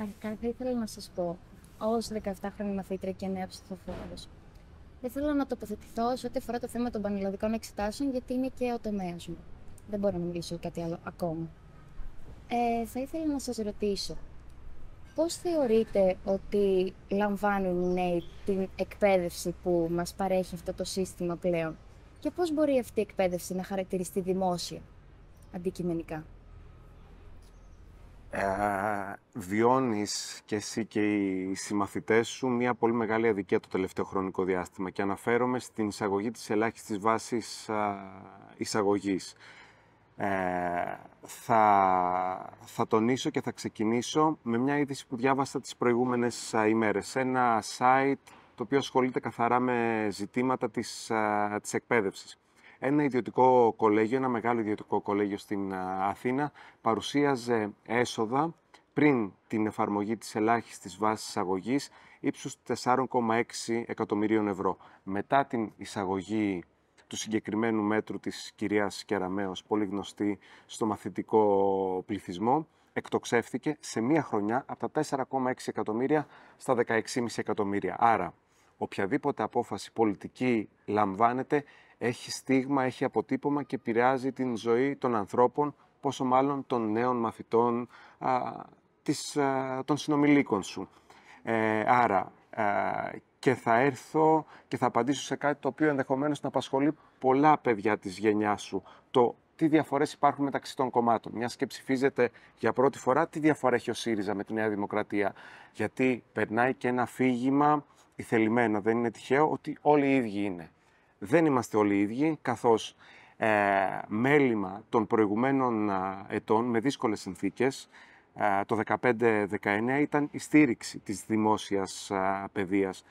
Αρχικά θα ήθελα να σας πω, ως 17χρονη μαθήτρια και νέα ψηφοφόρος, δεν θέλω να τοποθετηθώ σε ό,τι αφορά το θέμα των πανελλαδικών εξετάσεων, γιατί είναι και ο τομέας μου. Δεν μπορώ να μιλήσω για κάτι άλλο ακόμα. Ε, θα ήθελα να σας ρωτήσω, πώς θεωρείτε ότι λαμβάνουν οι νέοι την εκπαίδευση που μας παρέχει αυτό το σύστημα πλέον και πώς μπορεί αυτή η εκπαίδευση να χαρακτηριστεί δημόσια, αντικειμενικά ε, βιώνεις και εσύ και οι συμμαθητές σου μια πολύ μεγάλη αδικία το τελευταίο χρονικό διάστημα και αναφέρομαι στην εισαγωγή της ελάχιστης βάσης α, εισαγωγής. Ε, θα, θα τονίσω και θα ξεκινήσω με μια είδηση που διάβασα τις προηγούμενες α, ημέρες. Ένα site το οποίο ασχολείται καθαρά με ζητήματα της, της εκπαίδευσης ένα ιδιωτικό κολέγιο, ένα μεγάλο ιδιωτικό κολέγιο στην Αθήνα, παρουσίαζε έσοδα πριν την εφαρμογή της ελάχιστης βάσης εισαγωγής ύψους 4,6 εκατομμυρίων ευρώ. Μετά την εισαγωγή του συγκεκριμένου μέτρου της κυρίας Κεραμέως, πολύ γνωστή στο μαθητικό πληθυσμό, εκτοξεύθηκε σε μία χρονιά από τα 4,6 εκατομμύρια στα 16,5 εκατομμύρια. Άρα, οποιαδήποτε απόφαση πολιτική λαμβάνεται έχει στίγμα, έχει αποτύπωμα και επηρεάζει την ζωή των ανθρώπων, πόσο μάλλον των νέων μαθητών, α, της, των συνομιλίκων σου. Ε, άρα, και θα έρθω και θα απαντήσω σε κάτι το οποίο ενδεχομένως να απασχολεί πολλά παιδιά της γενιάς σου. Το τι διαφορές υπάρχουν μεταξύ των κομμάτων. Μιας και ψηφίζεται για πρώτη φορά, τι διαφορά έχει ο ΣΥΡΙΖΑ με τη Νέα Δημοκρατία. Γιατί περνάει και ένα αφήγημα ηθελημένο. Δεν είναι τυχαίο ότι όλοι οι ίδιοι είναι δεν είμαστε όλοι ίδιοι, καθώς ε, μέλημα των προηγουμένων ε, ετών με δύσκολες συνθήκες, ε, το 2015-19 ήταν η στήριξη της δημόσιας ε, παιδείας.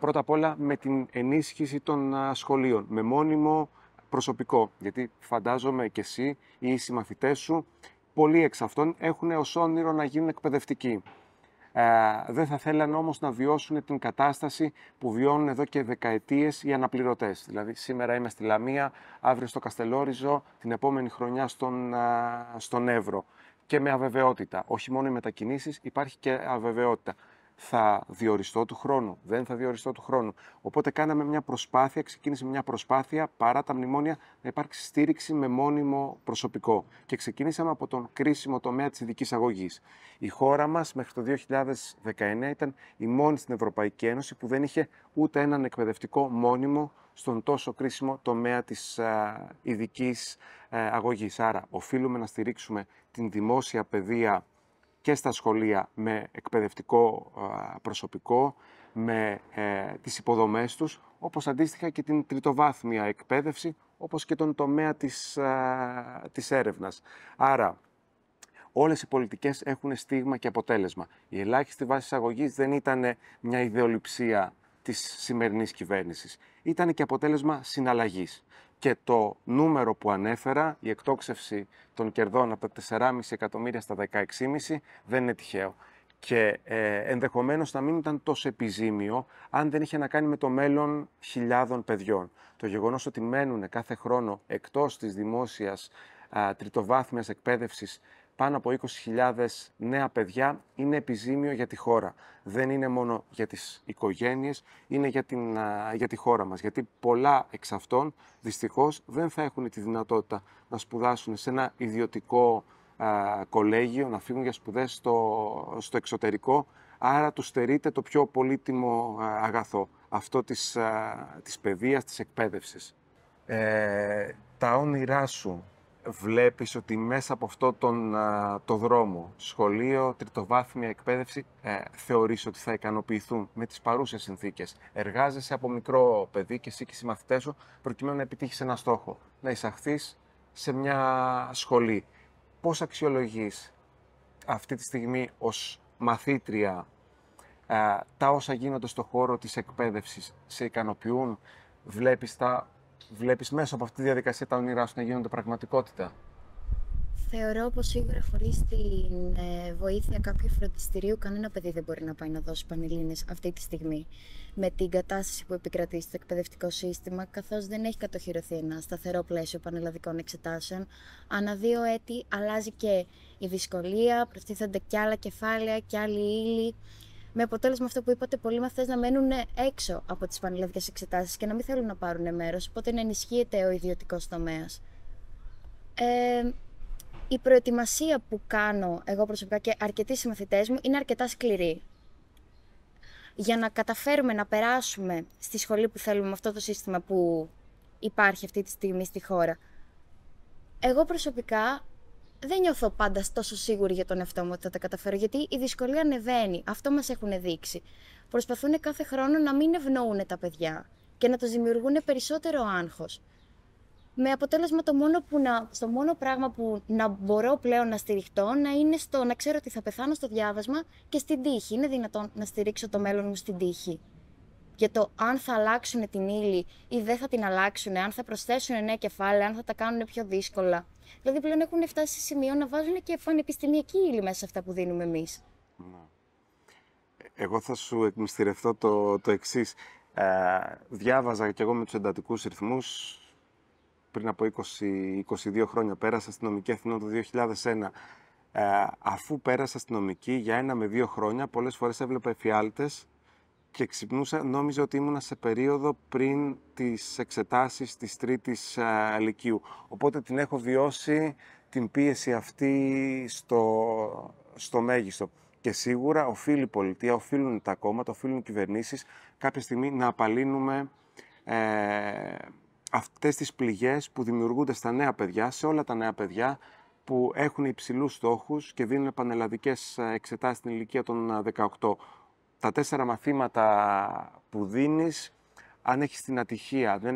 Πρώτα απ' όλα με την ενίσχυση των ε, σχολείων, με μόνιμο προσωπικό, γιατί φαντάζομαι και εσύ ή οι συμμαθητές σου, πολλοί εξ αυτών έχουν ως όνειρο να γίνουν εκπαιδευτικοί. Ε, δεν θα θέλαν όμως να βιώσουν την κατάσταση που βιώνουν εδώ και δεκαετίες οι αναπληρωτές. Δηλαδή σήμερα είμαι στη Λαμία, αύριο στο Καστελόριζο, την επόμενη χρονιά στον, ε, στον Εύρο. Και με αβεβαιότητα. Όχι μόνο οι μετακινήσεις, υπάρχει και αβεβαιότητα θα διοριστώ του χρόνου. Δεν θα διοριστώ του χρόνου. Οπότε κάναμε μια προσπάθεια, ξεκίνησε μια προσπάθεια παρά τα μνημόνια να υπάρξει στήριξη με μόνιμο προσωπικό. Και ξεκινήσαμε από τον κρίσιμο τομέα της ειδικής αγωγής. Η χώρα μας μέχρι το 2019 ήταν η μόνη στην Ευρωπαϊκή Ένωση που δεν είχε ούτε έναν εκπαιδευτικό μόνιμο στον τόσο κρίσιμο τομέα της ειδικής ε, αγωγής. Άρα, οφείλουμε να στηρίξουμε την δημόσια παιδεία και στα σχολεία με εκπαιδευτικό προσωπικό, με ε, τις υποδομές τους, όπως αντίστοιχα και την τριτοβάθμια εκπαίδευση, όπως και τον τομέα της, της έρευνας. Άρα, όλες οι πολιτικές έχουν στίγμα και αποτέλεσμα. Η ελάχιστη βάση εισαγωγής δεν ήταν μια ιδεολειψία της σημερινής κυβέρνησης. Ήταν και αποτέλεσμα συναλλαγής και το νούμερο που ανέφερα, η εκτόξευση των κερδών από τα 4,5 εκατομμύρια στα 16,5 δεν είναι τυχαίο. Και ε, ενδεχομένως να μην ήταν τόσο επιζήμιο αν δεν είχε να κάνει με το μέλλον χιλιάδων παιδιών. Το γεγονός ότι μένουν κάθε χρόνο εκτός της δημόσιας α, τριτοβάθμιας εκπαίδευσης πάνω από 20.000 νέα παιδιά είναι επιζήμιο για τη χώρα. Δεν είναι μόνο για τις οικογένειες, είναι για, την, για τη χώρα μας. Γιατί πολλά εξ αυτών δυστυχώς δεν θα έχουν τη δυνατότητα να σπουδάσουν σε ένα ιδιωτικό κολέγιο, να φύγουν για σπουδές στο, στο εξωτερικό. Άρα τους στερείται το πιο πολύτιμο αγαθό, αυτό της, α, της παιδείας, της εκπαίδευσης. Ε, τα όνειρά σου βλέπεις ότι μέσα από αυτό τον, το δρόμο, σχολείο, τριτοβάθμια εκπαίδευση, ε, θεωρείς ότι θα ικανοποιηθούν με τις παρούσες συνθήκες. Εργάζεσαι από μικρό παιδί και εσύ και οι μαθητές σου προκειμένου να επιτύχεις ένα στόχο, να εισαχθείς σε μια σχολή. Πώς αξιολογείς αυτή τη στιγμή ως μαθήτρια ε, τα όσα γίνονται στο χώρο της εκπαίδευσης, σε ικανοποιούν, βλέπεις τα Βλέπεις μέσα από αυτή τη διαδικασία τα όνειρά σου να γίνονται πραγματικότητα. Θεωρώ πως σίγουρα χωρίς την ε, βοήθεια κάποιου φροντιστηρίου κανένα παιδί δεν μπορεί να πάει να δώσει πανελλήνες αυτή τη στιγμή. Με την κατάσταση που επικρατεί στο εκπαιδευτικό σύστημα, καθώς δεν έχει κατοχυρωθεί ένα σταθερό πλαίσιο πανελλαδικών εξετάσεων, ανά δύο έτη αλλάζει και η δυσκολία, προστίθενται και άλλα κεφάλαια και άλλοι ύλοι. Με αποτέλεσμα αυτό που είπατε, πολλοί μαθητές να μένουν έξω από τις πανελλαδικές εξετάσεις και να μην θέλουν να πάρουν μέρος, οπότε να ενισχύεται ο ιδιωτικός τομέας. Ε, η προετοιμασία που κάνω εγώ προσωπικά και αρκετοί συμμαθητές μου είναι αρκετά σκληρή. Για να καταφέρουμε να περάσουμε στη σχολή που θέλουμε με αυτό το σύστημα που υπάρχει αυτή τη στιγμή στη χώρα. Εγώ προσωπικά δεν νιώθω πάντα τόσο σίγουρη για τον εαυτό μου ότι θα τα καταφέρω, γιατί η δυσκολία ανεβαίνει. Αυτό μας έχουν δείξει. Προσπαθούν κάθε χρόνο να μην ευνοούν τα παιδιά και να τους δημιουργούν περισσότερο άγχος. Με αποτέλεσμα το μόνο, που να, στο μόνο πράγμα που να μπορώ πλέον να στηριχτώ να είναι στο να ξέρω ότι θα πεθάνω στο διάβασμα και στην τύχη. Είναι δυνατόν να στηρίξω το μέλλον μου στην τύχη. Για το αν θα αλλάξουν την ύλη ή δεν θα την αλλάξουν, αν θα προσθέσουν νέα κεφάλαια, αν θα τα κάνουν πιο δύσκολα. Δηλαδή πλέον έχουν φτάσει σε σημείο να βάζουν και πανεπιστημιακή ύλη μέσα σε αυτά που δίνουμε εμείς. Ναι. Εγώ θα σου εκμυστηρευτώ το, το εξής. Ε, διάβαζα και εγώ με τους εντατικούς ρυθμούς πριν από 20, 22 χρόνια. Πέρασα στην νομική Αθηνών το 2001. Ε, αφού πέρασα στην νομική για ένα με δύο χρόνια, πολλές φορές έβλεπα εφιάλτες και ξυπνούσα, νόμιζα ότι ήμουνα σε περίοδο πριν τις εξετάσεις της τρίτης α, λυκείου. Οπότε την έχω βιώσει την πίεση αυτή στο, στο μέγιστο. Και σίγουρα οφείλει η πολιτεία, οφείλουν τα κόμματα, οφείλουν οι κυβερνήσεις κάποια στιγμή να απαλύνουμε ε, αυτές τις πληγές που δημιουργούνται στα νέα παιδιά, σε όλα τα νέα παιδιά που έχουν υψηλούς στόχους και δίνουν πανελλαδικές ε, εξετάσεις στην ηλικία των 18. Ε, τα τέσσερα μαθήματα που δίνεις, αν έχεις την ατυχία, ε,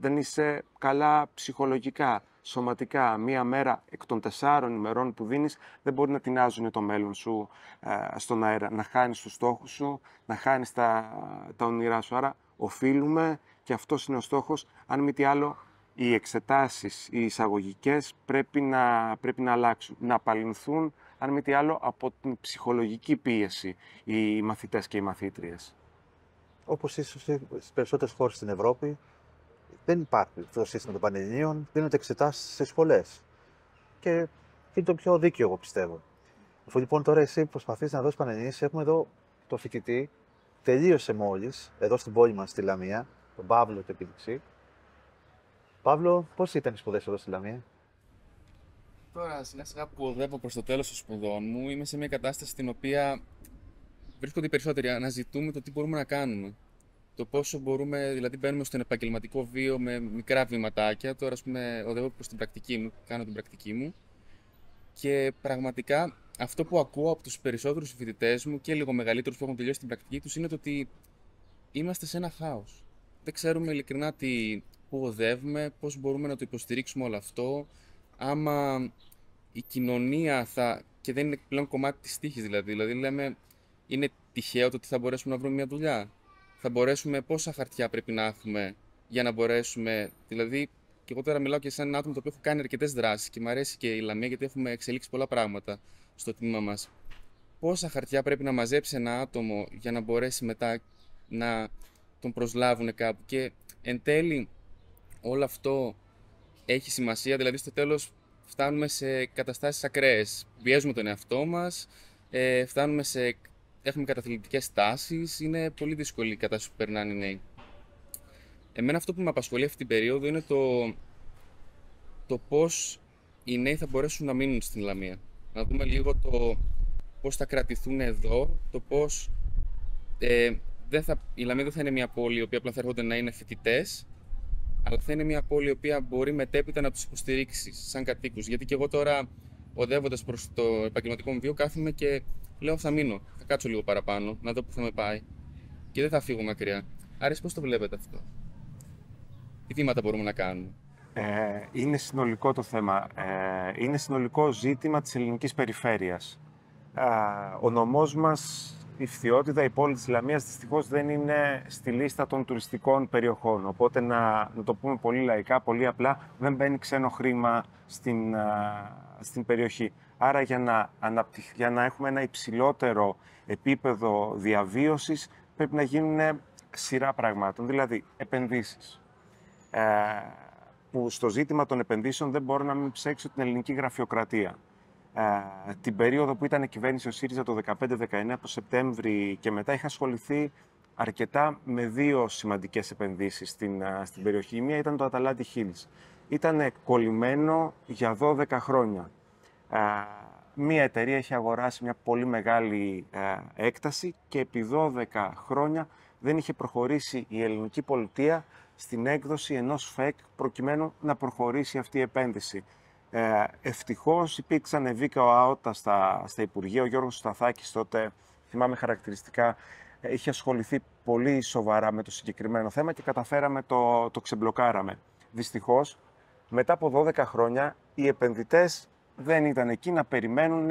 δεν, είσαι καλά ψυχολογικά, σωματικά, μία μέρα εκ των τεσσάρων ημερών που δίνεις, δεν μπορεί να τεινάζουν το μέλλον σου ε, στον αέρα, να χάνεις τους στόχους σου, να χάνεις τα, τα όνειρά σου. Άρα οφείλουμε και αυτός είναι ο στόχος, αν μη τι άλλο, οι εξετάσεις, οι εισαγωγικές πρέπει να, πρέπει να αλλάξουν, να απαλληλθούν αν μη τι άλλο, από την ψυχολογική πίεση οι μαθητές και οι μαθήτριες. Όπως ίσως στις περισσότερες χώρες στην Ευρώπη, δεν υπάρχει το σύστημα των πανελληνίων, δίνονται εξετάσεις σε σχολές. Και είναι το πιο δίκαιο, εγώ πιστεύω. Αφού λοιπόν τώρα εσύ προσπαθείς να δώσεις πανελληνίες, έχουμε εδώ το φοιτητή, τελείωσε μόλις, εδώ στην πόλη μας, στη Λαμία, τον Παύλο και επίδειξη. Παύλο, πώς ήταν οι σπουδές εδώ στη Λαμία, τώρα σιγά σιγά που οδεύω προς το τέλος των σπουδών μου, είμαι σε μια κατάσταση στην οποία βρίσκονται οι περισσότεροι, ζητούμε το τι μπορούμε να κάνουμε. Το πόσο μπορούμε, δηλαδή μπαίνουμε στον επαγγελματικό βίο με μικρά βηματάκια. Τώρα, ας πούμε, οδεύω προς την πρακτική μου, κάνω την πρακτική μου. Και πραγματικά αυτό που ακούω από τους περισσότερους φοιτητές μου και λίγο μεγαλύτερους που έχουν τελειώσει την πρακτική τους, είναι το ότι είμαστε σε ένα χάος. Δεν ξέρουμε ειλικρινά τι, πού οδεύουμε, πώς μπορούμε να το υποστηρίξουμε όλο αυτό, άμα η κοινωνία θα. και δεν είναι πλέον κομμάτι της τύχης δηλαδή. Δηλαδή λέμε, είναι τυχαίο το ότι θα μπορέσουμε να βρούμε μια δουλειά. Θα μπορέσουμε πόσα χαρτιά πρέπει να έχουμε για να μπορέσουμε. Δηλαδή, και εγώ τώρα μιλάω και σαν ένα άτομο το οποίο έχω κάνει αρκετές δράσεις και μου αρέσει και η Λαμία γιατί έχουμε εξελίξει πολλά πράγματα στο τμήμα μας. Πόσα χαρτιά πρέπει να μαζέψει ένα άτομο για να μπορέσει μετά να τον προσλάβουν κάπου. Και εν τέλει όλο αυτό έχει σημασία. Δηλαδή, στο τέλος, φτάνουμε σε καταστάσεις ακραίες. Πιέζουμε τον εαυτό μας, ε, φτάνουμε σε... έχουμε καταθλιπτικές τάσεις, είναι πολύ δύσκολη η κατάσταση που περνάνε οι νέοι. Εμένα αυτό που με απασχολεί αυτή την περίοδο είναι το, το πώς οι νέοι θα μπορέσουν να μείνουν στην Λαμία. Να δούμε λίγο το πώς θα κρατηθούν εδώ, το πώς ε, δεν θα, η Λαμία δεν θα είναι μια πόλη η οποία απλά θα έρχονται να είναι φοιτητές, αλλά θα είναι μια πόλη η οποία μπορεί μετέπειτα να τους υποστηρίξει σαν κατοίκους. Γιατί και εγώ τώρα, οδεύοντας προς το επαγγελματικό μου βίο, κάθομαι και λέω: Θα μείνω, θα κάτσω λίγο παραπάνω, να δω που θα με πάει και δεν θα φύγω μακριά. Άρα, πώς το βλέπετε αυτό, Τι βήματα μπορούμε να κάνουμε. Ε, είναι συνολικό το θέμα. Ε, είναι συνολικό ζήτημα της ελληνικής περιφέρειας. Ε, ο νομός μας η Φθιώτιδα, η πόλη της Λαμίας, δυστυχώς δεν είναι στη λίστα των τουριστικών περιοχών. Οπότε, να, το πούμε πολύ λαϊκά, πολύ απλά, δεν μπαίνει ξένο χρήμα στην, στην περιοχή. Άρα, για να, για να έχουμε ένα υψηλότερο επίπεδο διαβίωσης, πρέπει να γίνουν σειρά πραγμάτων, δηλαδή επενδύσεις. Ε, που στο ζήτημα των επενδύσεων δεν μπορώ να μην ψέξω την ελληνική γραφειοκρατία την περίοδο που ήταν κυβέρνηση ο ΣΥΡΙΖΑ το 15-19 από το Σεπτέμβρη και μετά είχα ασχοληθεί αρκετά με δύο σημαντικές επενδύσεις στην, στην περιοχή. Η μία ήταν το Αταλάντι Χίλ. Ήταν κολλημένο για 12 χρόνια. μια εταιρεια ειχε αγορασει μεγάλη έκταση και επί 12 χρόνια δεν είχε προχωρήσει η ελληνική πολιτεία στην έκδοση ενός ΦΕΚ προκειμένου να προχωρήσει αυτή η επένδυση. Ε, ευτυχώς υπήρξαν βίκα άωτα στα, στα Υπουργεία. Ο Γιώργος Σταθάκης τότε, θυμάμαι χαρακτηριστικά, ε, είχε ασχοληθεί πολύ σοβαρά με το συγκεκριμένο θέμα και καταφέραμε το, το ξεμπλοκάραμε. Δυστυχώς, μετά από 12 χρόνια, οι επενδυτές δεν ήταν εκεί να περιμένουν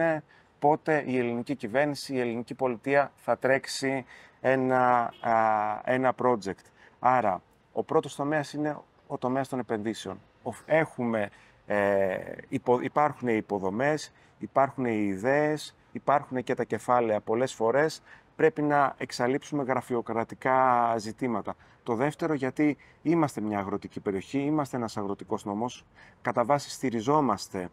πότε η ελληνική κυβέρνηση, η ελληνική πολιτεία θα τρέξει ένα, project. Άρα, ο πρώτος τομέας είναι ο τομέας των επενδύσεων. Έχουμε ε, υπάρχουν οι υποδομές, υπάρχουν οι ιδέες, υπάρχουν και τα κεφάλαια πολλές φορές. Πρέπει να εξαλείψουμε γραφειοκρατικά ζητήματα. Το δεύτερο γιατί είμαστε μια αγροτική περιοχή, είμαστε ένας αγροτικός νομός, κατά βάση στηριζόμαστε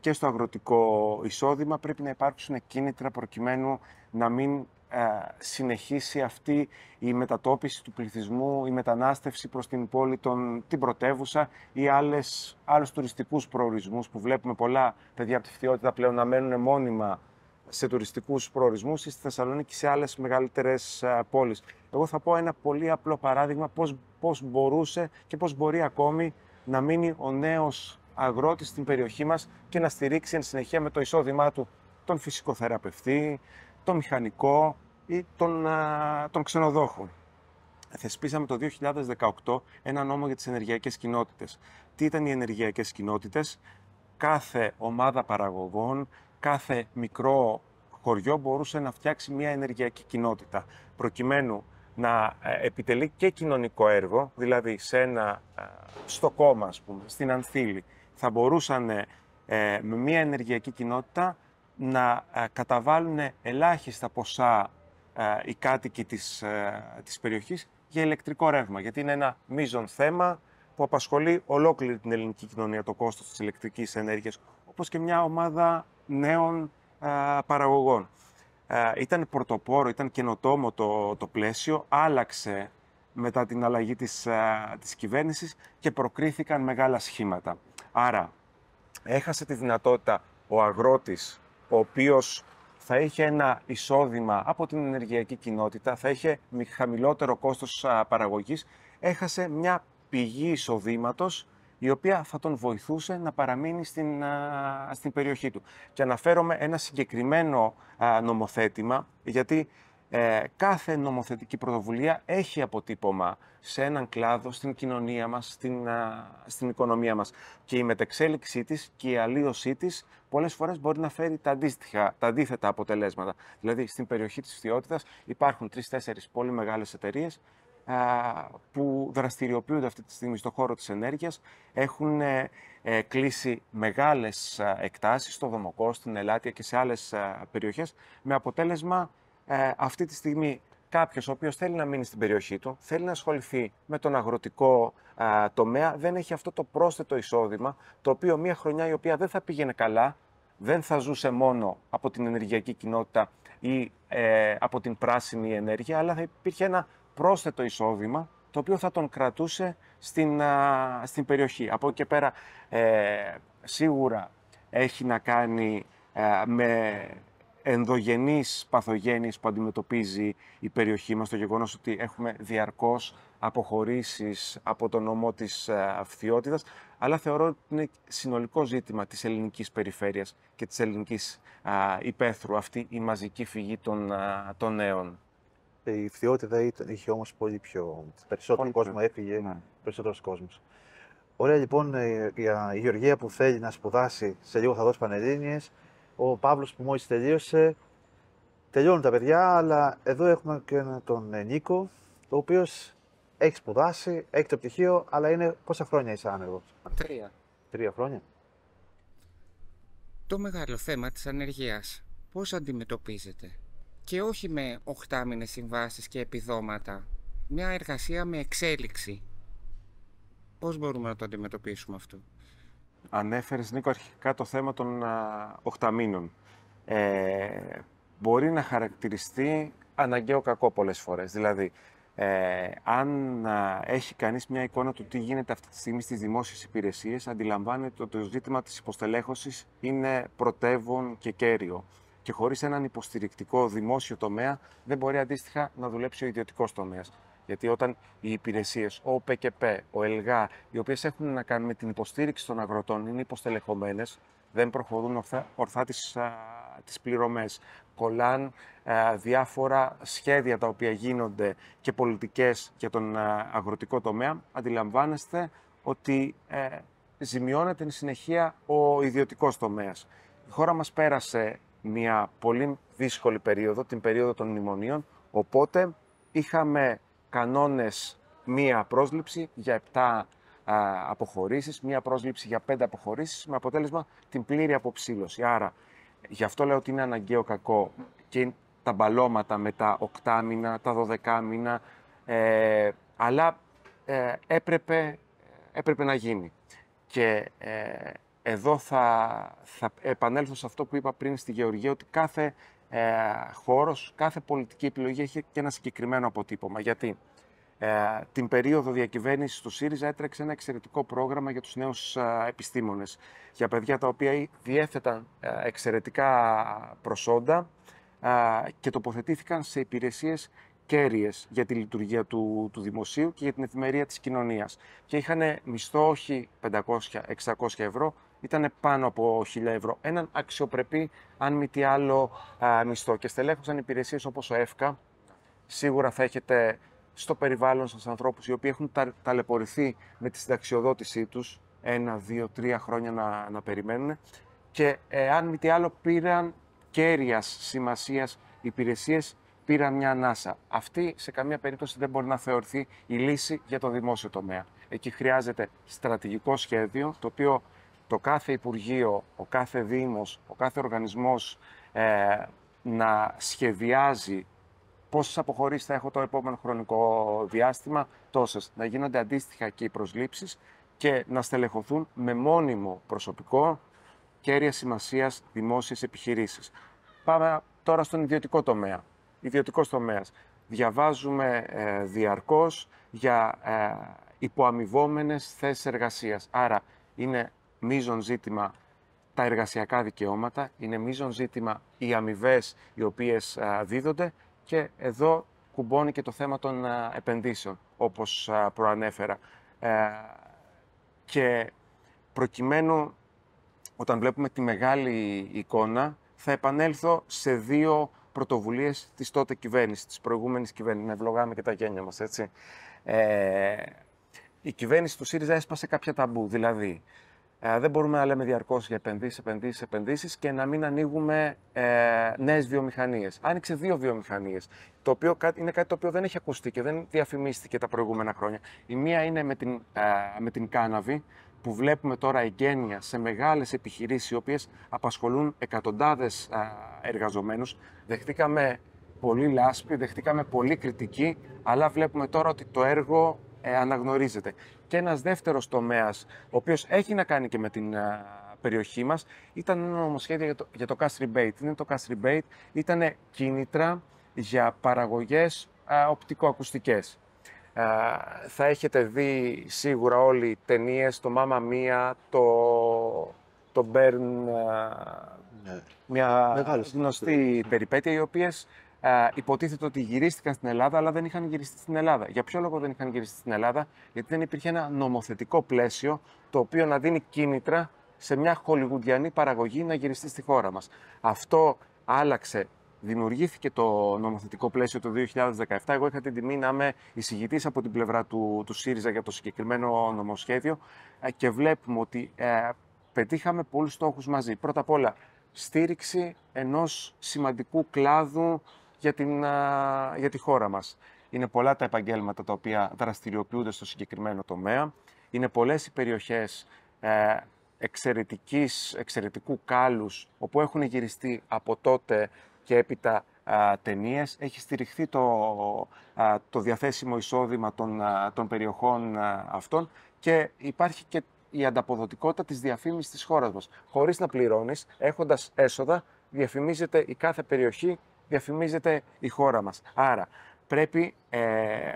και στο αγροτικό εισόδημα πρέπει να υπάρξουν κίνητρα προκειμένου να μην ε, συνεχίσει αυτή η μετατόπιση του πληθυσμού, η μετανάστευση προς την πόλη, τον, την πρωτεύουσα ή άλλες, άλλους τουριστικούς προορισμούς που βλέπουμε πολλά παιδιά από τη φτιότητα πλέον να μένουν μόνιμα σε τουριστικούς προορισμούς ή στη Θεσσαλονίκη σε άλλες μεγαλύτερες ε, πόλεις. Εγώ θα πω ένα πολύ απλό παράδειγμα πώς, πώς μπορούσε και πώς μπορεί ακόμη να μείνει ο νέος αγρότης στην περιοχή μας και να στηρίξει εν συνεχεία με το εισόδημά του τον φυσικοθεραπευτή, το μηχανικό ή των, α, ξενοδόχων. Θεσπίσαμε το 2018 ένα νόμο για τις ενεργειακές κοινότητες. Τι ήταν οι ενεργειακές κοινότητες? Κάθε ομάδα παραγωγών, κάθε μικρό χωριό μπορούσε να φτιάξει μια ενεργειακή κοινότητα, προκειμένου να ε, επιτελεί και κοινωνικό έργο, δηλαδή σε ένα, στο κόμμα, ας πούμε, στην Ανθήλη, θα μπορούσαν ε, με μια ενεργειακή κοινότητα να ε, καταβάλουν ελάχιστα ποσά ε, οι κάτοικοι της, ε, της περιοχής για ηλεκτρικό ρεύμα, γιατί είναι ένα μείζον θέμα που απασχολεί ολόκληρη την ελληνική κοινωνία το κόστος της ηλεκτρικής ενέργειας, όπως και μια ομάδα νέων παραγωγών. ήταν πρωτοπόρο, ήταν καινοτόμο το, το πλαίσιο, άλλαξε μετά την αλλαγή της, της κυβέρνησης και προκρίθηκαν μεγάλα σχήματα. Άρα, έχασε τη δυνατότητα ο αγρότης ο οποίος θα είχε ένα εισόδημα από την ενεργειακή κοινότητα, θα είχε χαμηλότερο κόστος παραγωγής, έχασε μια πηγή εισοδήματος η οποία θα τον βοηθούσε να παραμείνει στην, στην περιοχή του. Και αναφέρομαι ένα συγκεκριμένο νομοθέτημα, γιατί ε, κάθε νομοθετική πρωτοβουλία έχει αποτύπωμα σε έναν κλάδο, στην κοινωνία μας, στην, στην οικονομία μας. Και η μετεξέλιξή της και η αλλίωσή της πολλές φορές μπορεί να φέρει τα, αντίστοιχα, τα αντίθετα αποτελέσματα. Δηλαδή στην περιοχή της φτιότητας υπάρχουν τρεις-τέσσερις πολύ μεγάλες εταιρείες που δραστηριοποιούνται αυτή τη στιγμή στον χώρο της ενέργειας έχουν ε, ε κλείσει μεγάλες εκτάσεις στο Δομοκό, στην Ελάτια και σε άλλες περιοχές με αποτέλεσμα ε, αυτή τη στιγμή κάποιος ο οποίος θέλει να μείνει στην περιοχή του, θέλει να ασχοληθεί με τον αγροτικό ε, τομέα, δεν έχει αυτό το πρόσθετο εισόδημα, το οποίο μια χρονιά η οποία δεν θα πήγαινε καλά, δεν θα ζούσε μόνο από την ενεργειακή κοινότητα ή ε, από την πράσινη ενέργεια, αλλά θα υπήρχε ένα πρόσθετο εισόδημα το οποίο θα τον κρατούσε στην, στην περιοχή. Από εκεί και πέρα ε, σίγουρα έχει να κάνει με ενδογενείς παθογένειες που αντιμετωπίζει η περιοχή μας, το γεγονός ότι έχουμε διαρκώς αποχωρήσεις από τον νομό της ε, αυθιότητας, αλλά θεωρώ ότι είναι συνολικό ζήτημα της ελληνικής περιφέρειας και της ελληνικής α, υπαίθρου, αυτή η μαζική φυγή των, των νέων. Ε, η φθιότητα είχε όμως πολύ πιο... Περισσότερο κόσμο έφυγε, ναι. περισσότερος κόσμος. Ωραία λοιπόν, ε, η Γεωργία που θέλει να σπουδάσει, σε λίγο θα δώσει πανελλήνιες, ο Παύλος που μόλις τελείωσε. Τελειώνουν τα παιδιά, αλλά εδώ έχουμε και τον ε, Νίκο, ο οποίος έχει σπουδάσει, έχει το πτυχίο, αλλά είναι πόσα χρόνια είσαι άνεργος. Τρία. Τρία χρόνια. Το μεγάλο θέμα της ανεργίας πώς αντιμετωπίζεται και όχι με οχτάμινες συμβάσεις και επιδόματα, μια εργασία με εξέλιξη. Πώς μπορούμε να το αντιμετωπίσουμε αυτό. Ανέφερες, Νίκο, αρχικά το θέμα των α, Ε, μπορεί να χαρακτηριστεί αναγκαίο κακό πολλές φορές. Δηλαδή, ε, αν έχει κανείς μια εικόνα του τι γίνεται αυτή τη στιγμή στις δημόσιες υπηρεσίες, αντιλαμβάνεται ότι το ζήτημα της υποστελέχωσης είναι πρωτεύων και κέριο. Και χωρίς έναν υποστηρικτικό δημόσιο τομέα δεν μπορεί αντίστοιχα να δουλέψει ο ιδιωτικός τομέας. Γιατί όταν οι υπηρεσίες, ο ΠΚΠ, ο ΕΛΓΑ, οι οποίες έχουν να κάνουν με την υποστήριξη των αγροτών, είναι υποστελεχωμένες, δεν προχωρούν ορθά, ορθά τις, τις πληρωμές. Κολλάν διάφορα σχέδια τα οποία γίνονται και πολιτικές για τον αγροτικό τομέα. Αντιλαμβάνεστε ότι ε, ζημιώνεται εν συνεχεία ο ιδιωτικός τομέας. Η χώρα μας πέρασε μια πολύ δύσκολη περίοδο, την περίοδο των μνημονίων, οπότε είχαμε κανόνες μία πρόσληψη για 7 αποχωρήσεις, μία πρόσληψη για 5 αποχωρήσεις, με αποτέλεσμα την πλήρη αποψήλωση. Άρα, γι' αυτό λέω ότι είναι αναγκαίο κακό και τα μπαλώματα με τα μήνα, τα δωδεκάμινα, ε, αλλά ε, έπρεπε, έπρεπε να γίνει. Και ε, εδώ θα, θα επανέλθω σε αυτό που είπα πριν στη Γεωργία, ότι κάθε ε, χώρος, κάθε πολιτική επιλογή έχει και ένα συγκεκριμένο αποτύπωμα. Γιατί ε, την περίοδο διακυβέρνησης του ΣΥΡΙΖΑ έτρεξε ένα εξαιρετικό πρόγραμμα για τους νέους επιστήμονε, επιστήμονες, για παιδιά τα οποία διέθεταν ε, εξαιρετικά προσόντα ε, και τοποθετήθηκαν σε υπηρεσίες κέρυες για τη λειτουργία του, του δημοσίου και για την ευημερία της κοινωνίας. Και είχαν μισθό όχι 500-600 ευρώ, ήταν πάνω από 1.000 ευρώ. Έναν αξιοπρεπή, αν μη τι άλλο, μισθό. Και στελέχωσαν υπηρεσίες όπως ο ΕΦΚΑ. Σίγουρα θα έχετε στο περιβάλλον σας ανθρώπους οι οποίοι έχουν τα, ταλαιπωρηθεί με τη συνταξιοδότησή τους, ένα, δύο, τρία χρόνια να, να περιμένουν και ε, αν μη τι άλλο πήραν κέρια σημασίας υπηρεσίες, πήραν μια ανάσα. Αυτή σε καμία περίπτωση δεν μπορεί να θεωρηθεί η λύση για το δημόσιο τομέα. Εκεί χρειάζεται στρατηγικό σχέδιο, το οποίο το κάθε Υπουργείο, ο κάθε Δήμος, ο κάθε οργανισμός ε, να σχεδιάζει πόσες αποχωρήσεις θα έχω το επόμενο χρονικό διάστημα, τόσες. Να γίνονται αντίστοιχα και οι προσλήψεις και να στελεχωθούν με μόνιμο προσωπικό κέρια σημασίας δημόσιες επιχειρήσεις. Πάμε τώρα στον ιδιωτικό τομέα. Ιδιωτικός τομέας. Διαβάζουμε ε, διαρκώς για ε, υποαμοιβόμενες θέσεις εργασίας. Άρα είναι μείζον ζήτημα τα εργασιακά δικαιώματα, είναι μείζον ζήτημα οι αμοιβές οι οποίες δίδονται και εδώ κουμπώνει και το θέμα των επενδύσεων, όπως προανέφερα. Ε, και προκειμένου, όταν βλέπουμε τη μεγάλη εικόνα, θα επανέλθω σε δύο πρωτοβουλίες της τότε κυβέρνησης, της προηγούμενης κυβέρνησης. Να ευλογάμε και τα γένια μας. έτσι. Ε, η κυβέρνηση του ΣΥΡΙΖΑ έσπασε κάποια ταμπού, δηλαδή ε, δεν μπορούμε να λέμε διαρκώς για επενδύσεις, επενδύσεις, επενδύσεις και να μην ανοίγουμε ε, νέες βιομηχανίες. Άνοιξε δύο βιομηχανίες, το οποίο είναι κάτι το οποίο δεν έχει ακουστεί και δεν διαφημίστηκε τα προηγούμενα χρόνια. Η μία είναι με την, ε, με την κάναβη, που βλέπουμε τώρα εγκαίνια σε μεγάλες επιχειρήσεις οι οποίες απασχολούν εκατοντάδες εργαζομένους. Δεχτήκαμε πολύ λάσπη, δεχτήκαμε πολύ κριτική, αλλά βλέπουμε τώρα ότι το έργο ε, αναγνωρίζεται. Και ένας δεύτερος τομέας, ο οποίος έχει να κάνει και με την περιοχή μας, ήταν ένα νομοσχέδιο για το, Cast το Rebate. Είναι το Cast Rebate, ήταν κίνητρα για παραγωγές οπτικοακουστικές. θα έχετε δει σίγουρα όλοι ταινίες, το Μάμα Μία, το, το Burn, ναι. μια γνωστή περιπέτεια, οι οποίες ε, υποτίθεται ότι γυρίστηκαν στην Ελλάδα, αλλά δεν είχαν γυριστεί στην Ελλάδα. Για ποιο λόγο δεν είχαν γυριστεί στην Ελλάδα, Γιατί δεν υπήρχε ένα νομοθετικό πλαίσιο το οποίο να δίνει κίνητρα σε μια χολιγουντιανή παραγωγή να γυριστεί στη χώρα μας. Αυτό άλλαξε δημιουργήθηκε το νομοθετικό πλαίσιο το 2017. Εγώ είχα την τιμή να είμαι εισηγητής από την πλευρά του, του ΣΥΡΙΖΑ για το συγκεκριμένο νομοσχέδιο ε, και βλέπουμε ότι ε, πετύχαμε πολλούς στόχους μαζί. Πρώτα απ' όλα, στήριξη ενός σημαντικού κλάδου για, την, για τη χώρα μας. Είναι πολλά τα επαγγέλματα τα οποία δραστηριοποιούνται στο συγκεκριμένο τομέα. Είναι πολλές οι περιοχές ε, εξαιρετικής, εξαιρετικού κάλους, όπου έχουν γυριστεί από τότε και έπειτα ταινίες. Έχει στηριχθεί το, το διαθέσιμο εισόδημα των, των περιοχών αυτών και υπάρχει και η ανταποδοτικότητα της διαφήμισης της χώρας μας. Χωρίς να πληρώνεις, έχοντας έσοδα, διαφημίζεται η κάθε περιοχή διαφημίζεται η χώρα μας. Άρα πρέπει ε,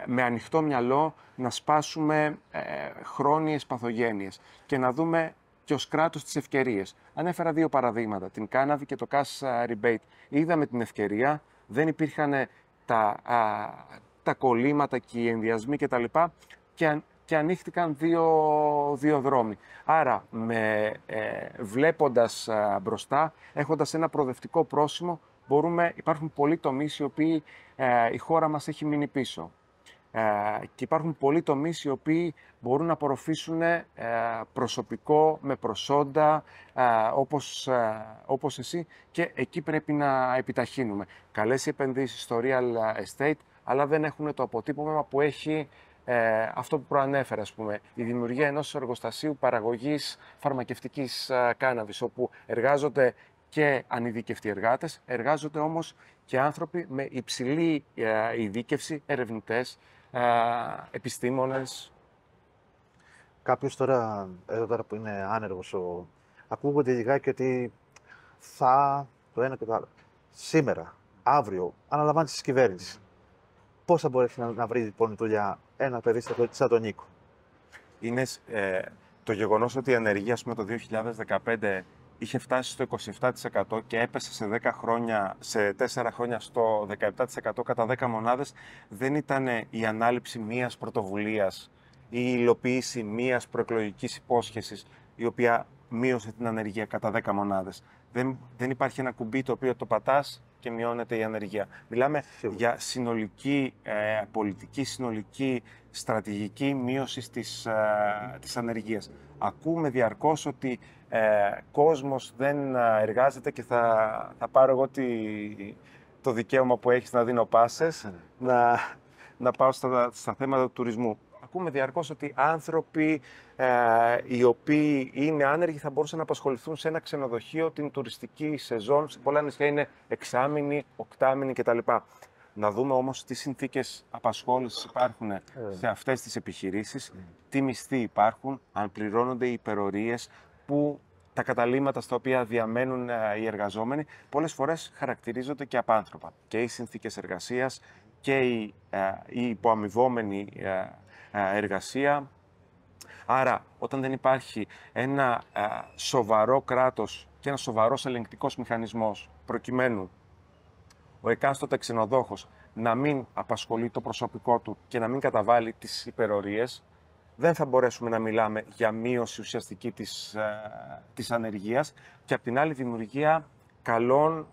με ανοιχτό μυαλό να σπάσουμε ε, χρόνιες παθογένειες και να δούμε και ως κράτος τις ευκαιρίες. Ανέφερα δύο παραδείγματα, την κάναβη και το cash ε, rebate. Είδαμε την ευκαιρία, δεν υπήρχαν ε, τα, τα κολλήματα και οι ενδιασμοί κτλ. Και, και, και ανοίχτηκαν δύο, δύο δρόμοι. Άρα, με, βλέποντας μπροστά, έχοντας ένα προοδευτικό πρόσημο, μπορούμε, υπάρχουν πολλοί τομείς οι οποίοι ε, η χώρα μας έχει μείνει πίσω. Ε, και υπάρχουν πολλοί τομείς οι οποίοι μπορούν να απορροφήσουν ε, προσωπικό με προσόντα ε, όπως, όπως εσύ και εκεί πρέπει να επιταχύνουμε. Καλές οι επενδύσεις στο real estate αλλά δεν έχουν το αποτύπωμα που έχει αυτό που προανέφερα, ας πούμε, η δημιουργία ενός εργοστασίου παραγωγής φαρμακευτικής ε, όπου εργάζονται και ανειδικευτοί εργάτες. Εργάζονται όμως και άνθρωποι με υψηλή ε, ειδίκευση, ερευνητές, ε, επιστήμονες. Κάποιος τώρα, εδώ τώρα που είναι άνεργος, ο... ακούγονται λιγάκι ότι θα το ένα και το άλλο. Σήμερα, αύριο, αναλαμβάνεις τη κυβέρνηση. Πώς θα μπορέσει να, να βρει λοιπόν δουλειά ένα παιδί σαν τον Νίκο. Είναι ε, το γεγονός ότι η ανεργία, πούμε, το 2015 είχε φτάσει στο 27% και έπεσε σε, 10 χρόνια, σε 4 χρόνια στο 17% κατά 10 μονάδες, δεν ήταν η ανάληψη μίας πρωτοβουλίας ή η υλοποίηση μίας προεκλογικής υπόσχεσης, η οποία μείωσε την ανεργία κατά 10 μονάδες. Δεν, δεν υπάρχει ένα κουμπί το οποίο το πατάς και μειώνεται η ανεργία. Μιλάμε για συνολική ε, πολιτική, συνολική στρατηγική μείωσης της, ε, της ανεργίας. Ακούμε διαρκώς ότι ε, κόσμος δεν ε, εργάζεται και θα, θα πάρω εγώ το δικαίωμα που έχεις να δίνω πάσες, ναι. να, να πάω στα, στα θέματα του τουρισμού. Ακούμε διαρκώς ότι άνθρωποι ε, οι οποίοι είναι άνεργοι θα μπορούσαν να απασχοληθούν σε ένα ξενοδοχείο την τουριστική σεζόν. Σε πολλά νησιά είναι εξάμηνοι, οκτάμηνοι κτλ. Να δούμε όμως τι συνθήκες απασχόλησης υπάρχουν ε. σε αυτές τις επιχειρήσεις, ναι. τι μισθοί υπάρχουν, αν πληρώνονται οι υπερορίες, που τα καταλήμματα στα οποία διαμένουν ε, οι εργαζόμενοι, πολλές φορές χαρακτηρίζονται και απάνθρωπα. Και οι συνθήκες εργασίας και η, ε, η υποαμοιβόμενη εργασία. Άρα, όταν δεν υπάρχει ένα σοβαρό κράτος και ένας σοβαρός ελεγκτικός μηχανισμός προκειμένου ο εκάστοτε ξενοδόχος να μην απασχολεί το προσωπικό του και να μην καταβάλει τις υπερορίες, δεν θα μπορέσουμε να μιλάμε για μείωση ουσιαστική της, ε, της ανεργίας και απ' την άλλη δημιουργία καλών,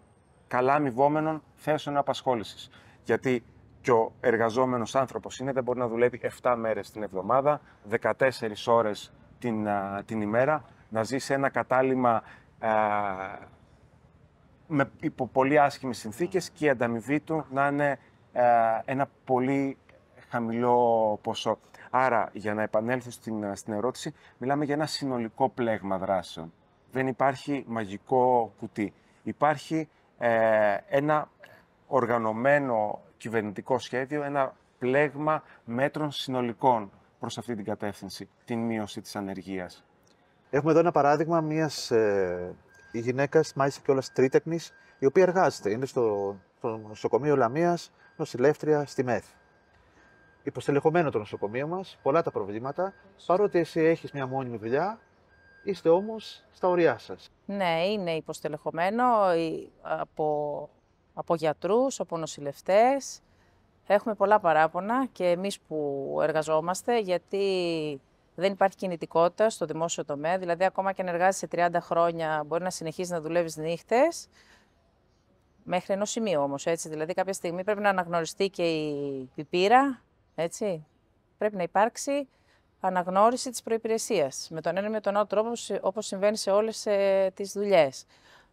καλά αμοιβόμενων θέσεων απασχόλησης. Γιατί και ο εργαζόμενος άνθρωπος είναι, δεν μπορεί να δουλεύει 7 μέρες την εβδομάδα, 14 ώρες την, ε, την ημέρα, να ζει σε ένα κατάλημα ε, με υπό πολύ άσχημες συνθήκες και η ανταμοιβή του να είναι ε, ένα πολύ χαμηλό ποσό. Άρα, για να επανέλθω ε, στην, ερώτηση, μιλάμε για ένα συνολικό πλέγμα δράσεων. Δεν υπάρχει μαγικό κουτί. Υπάρχει ε, ένα οργανωμένο κυβερνητικό σχέδιο, ένα πλέγμα μέτρων συνολικών προς αυτή την κατεύθυνση, την μείωση της ανεργίας. Έχουμε εδώ ένα παράδειγμα μιας η γυναίκα μάλιστα κιόλας τρίτεκνης, η οποία εργάζεται. Είναι στο, στο νοσοκομείο Λαμίας, νοσηλεύτρια στη ΜΕΘ. Υποστελεχωμένο το νοσοκομείο μας, πολλά τα προβλήματα. Παρότι εσύ έχεις μια μόνιμη δουλειά, είστε όμως στα οριά σας. Ναι, είναι υποστελεχωμένο από, από γιατρούς, από νοσηλευτές. Έχουμε πολλά παράπονα και εμείς που εργαζόμαστε, γιατί δεν υπάρχει κινητικότητα στο δημόσιο τομέα, δηλαδή ακόμα και αν εργάζεσαι 30 χρόνια μπορεί να συνεχίσει να δουλεύεις νύχτες, μέχρι ενός σημείου όμως, έτσι. Δηλαδή κάποια στιγμή πρέπει να αναγνωριστεί και η πείρα, έτσι. Πρέπει να υπάρξει αναγνώριση της προϋπηρεσίας, με τον ένα ή με τον άλλο τρόπο, όπως συμβαίνει σε όλες τις δουλειές.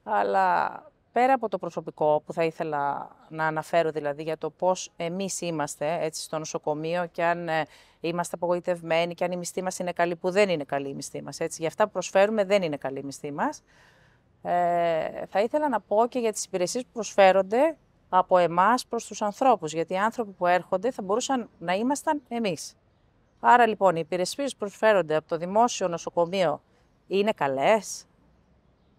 Αλλά πέρα από το προσωπικό που θα ήθελα να αναφέρω, δηλαδή για το πώς εμείς είμαστε έτσι, στο νοσοκομείο και αν ε, είμαστε απογοητευμένοι και αν η μισθή μας είναι καλή, που δεν είναι καλή η μισθή μας. Για αυτά που προσφέρουμε δεν είναι καλή η μισθή μας. Ε, θα ήθελα να πω και για τις υπηρεσίες που προσφέρονται από εμάς προς τους ανθρώπους. Γιατί οι άνθρωποι που έρχονται θα μπορούσαν να ήμασταν εμείς. Άρα λοιπόν, οι υπηρεσίες που προσφέρονται από το δημόσιο νοσοκομείο είναι καλές.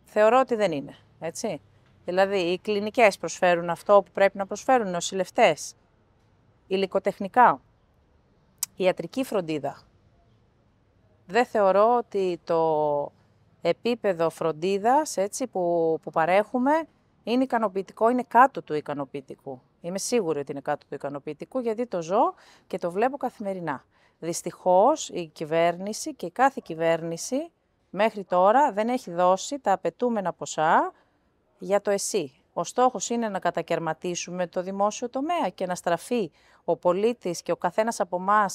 Θεωρώ ότι δεν είναι. Έτσι. Δηλαδή, οι κλινικές προσφέρουν αυτό που πρέπει να προσφέρουν, οι νοσηλευτές, υλικοτεχνικά ιατρική φροντίδα. Δεν θεωρώ ότι το επίπεδο φροντίδας έτσι, που, που παρέχουμε είναι ικανοποιητικό, είναι κάτω του ικανοποιητικού. Είμαι σίγουρη ότι είναι κάτω του ικανοποιητικού γιατί το ζω και το βλέπω καθημερινά. Δυστυχώς η κυβέρνηση και η κάθε κυβέρνηση μέχρι τώρα δεν έχει δώσει τα απαιτούμενα ποσά για το ΕΣΥ. Ο στόχος είναι να κατακαιρματίσουμε το δημόσιο τομέα και να στραφεί ο πολίτης και ο καθένας από εμάς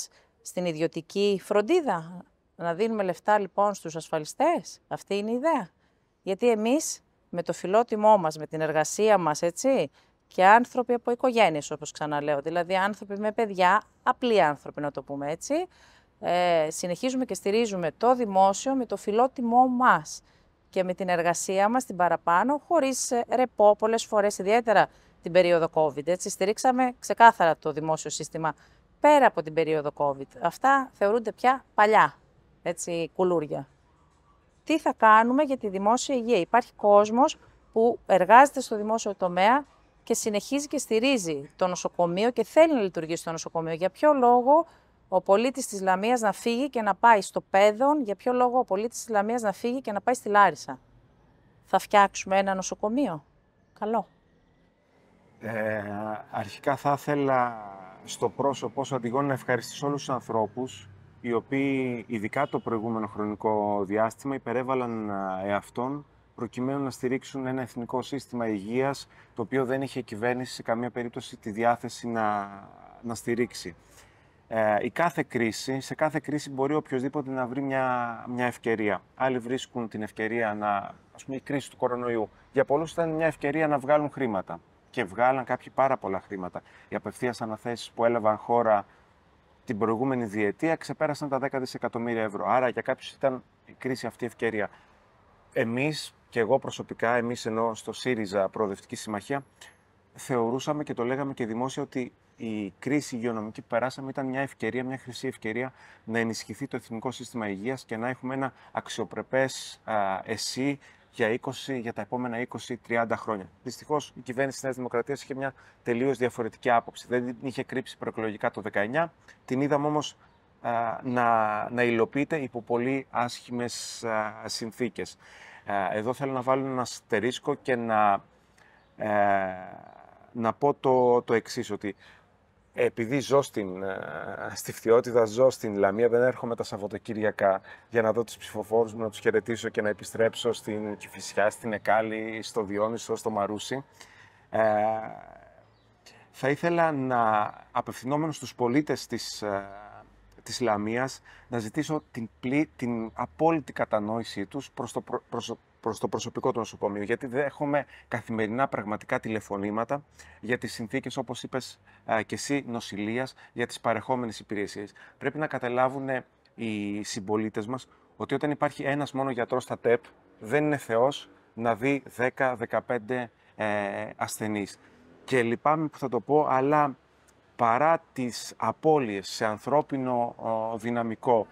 στην ιδιωτική φροντίδα. Να δίνουμε λεφτά λοιπόν στους ασφαλιστές. Αυτή είναι η ιδέα. Γιατί εμείς με το φιλότιμό μας, με την εργασία μας, έτσι, και άνθρωποι από οικογένειες όπως ξαναλέω, δηλαδή άνθρωποι με παιδιά, απλοί άνθρωποι να το πούμε έτσι, ε, συνεχίζουμε και στηρίζουμε το δημόσιο με το φιλότιμό μας και με την εργασία μας την παραπάνω, χωρίς ε, ρεπό πολλές φορές, ιδιαίτερα την περίοδο COVID. Έτσι, στηρίξαμε ξεκάθαρα το δημόσιο σύστημα πέρα από την περίοδο COVID. Αυτά θεωρούνται πια παλιά, έτσι, κουλούρια. Τι θα κάνουμε για τη δημόσια υγεία. Υπάρχει κόσμος που εργάζεται στο δημόσιο τομέα και συνεχίζει και στηρίζει το νοσοκομείο και θέλει να λειτουργήσει το νοσοκομείο. Για ποιο λόγο ο πολίτης της Λαμίας να φύγει και να πάει στο Πέδον, για ποιο λόγο ο πολίτης της Λαμίας να φύγει και να πάει στη Λάρισα. Θα φτιάξουμε ένα νοσοκομείο. Καλό. Ε, αρχικά θα ήθελα στο πρόσωπό σου, Αντιγόνη, να ευχαριστήσω όλους τους ανθρώπους οι οποίοι ειδικά το προηγούμενο χρονικό διάστημα υπερέβαλαν ε, εαυτόν προκειμένου να στηρίξουν ένα εθνικό σύστημα υγείας το οποίο δεν είχε κυβέρνηση σε καμία περίπτωση τη διάθεση να, να στηρίξει. Ε, η κάθε κρίση, σε κάθε κρίση μπορεί οποιοδήποτε να βρει μια, μια ευκαιρία. Άλλοι βρίσκουν την ευκαιρία να, ας πούμε η κρίση του κορονοϊού, για πολλούς ήταν μια ευκαιρία να βγάλουν χρήματα. Και βγάλαν κάποιοι πάρα πολλά χρήματα. Οι απευθείας αναθέσεις που έλαβαν χώρα την προηγούμενη διετία ξεπέρασαν τα 10 δισεκατομμύρια ευρώ. Άρα για κάποιους ήταν η κρίση αυτή ευκαιρία. Εμείς, και εγώ προσωπικά, εμείς ενώ στο ΣΥΡΙΖΑ Προοδευτική Συμμαχία, θεωρούσαμε και το λέγαμε και δημόσια ότι η κρίση υγειονομική που περάσαμε ήταν μια ευκαιρία, μια χρυσή ευκαιρία να ενισχυθεί το εθνικό σύστημα υγείας και να έχουμε ένα αξιοπρεπές α, ΕΣΥ για, 20, για τα επόμενα 20-30 χρόνια. Δυστυχώς η κυβέρνηση της Νέας Δημοκρατίας είχε μια τελείως διαφορετική άποψη. Δεν την είχε κρύψει προεκλογικά το 19, την είδαμε όμως να, να υλοποιείται υπό πολύ άσχημες συνθήκε. εδώ θέλω να βάλω ένα στερίσκο και να, ε, να πω το, το ότι επειδή ζω ε, στη Φτιότητα, ζω στην Λαμία, δεν έρχομαι τα Σαββατοκύριακα για να δω τους ψηφοφόρους μου, να τους χαιρετήσω και να επιστρέψω στην Κηφισιά, στην Εκάλη, στο Διόνυσο, στο Μαρούσι. Ε, θα ήθελα να απευθυνόμενος στους πολίτες της, ε, της Λαμίας να ζητήσω την, πλή, την απόλυτη κατανόησή τους προς το, προς, προς το προσωπικό του νοσοκομείου. Γιατί δέχομαι καθημερινά πραγματικά τηλεφωνήματα για τις συνθήκες, όπως είπες και εσύ, νοσηλείας, για τις παρεχόμενες υπηρεσίες. Πρέπει να καταλάβουν ε, οι συμπολίτες μας ότι όταν υπάρχει ένας μόνο γιατρός στα ΤΕΠ, δεν είναι Θεός να δει 10-15 ε, ασθενείς. Και λυπάμαι που θα το πω, αλλά παρά τις απώλειες σε ανθρώπινο δυναμικό,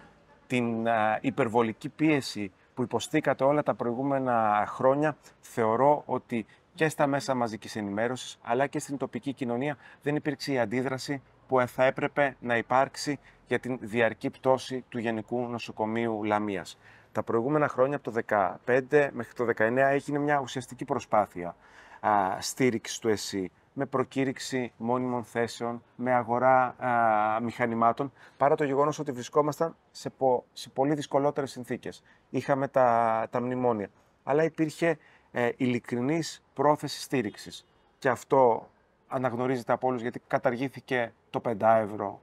την υπερβολική πίεση που υποστήκατε όλα τα προηγούμενα χρόνια, θεωρώ ότι και στα μέσα μαζικής ενημέρωσης, αλλά και στην τοπική κοινωνία δεν υπήρξε η αντίδραση που θα έπρεπε να υπάρξει για την διαρκή πτώση του Γενικού Νοσοκομείου Λαμίας. Τα προηγούμενα χρόνια, από το 2015 μέχρι το 2019, έγινε μια ουσιαστική προσπάθεια στήριξης του ΕΣΥ με προκήρυξη μόνιμων θέσεων, με αγορά μηχανημάτων, παρά το γεγονός ότι βρισκόμασταν σε, πολύ δυσκολότερες συνθήκες. Είχαμε τα, τα μνημόνια, αλλά υπήρχε ε, ειλικρινής πρόθεση στήριξης. Και αυτό αναγνωρίζεται από όλους, γιατί καταργήθηκε το 5 ευρώ,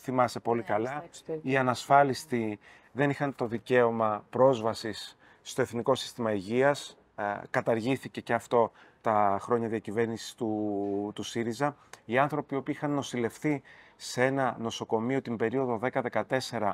θυμάσαι πολύ ναι, καλά. Οι ανασφάλιστοι δεν είχαν το δικαίωμα πρόσβασης στο Εθνικό Σύστημα Υγείας, ε, καταργήθηκε και αυτό τα χρόνια διακυβέρνησης του, του ΣΥΡΙΖΑ. Οι άνθρωποι που είχαν νοσηλευτεί σε ένα νοσοκομείο την περίοδο 10-14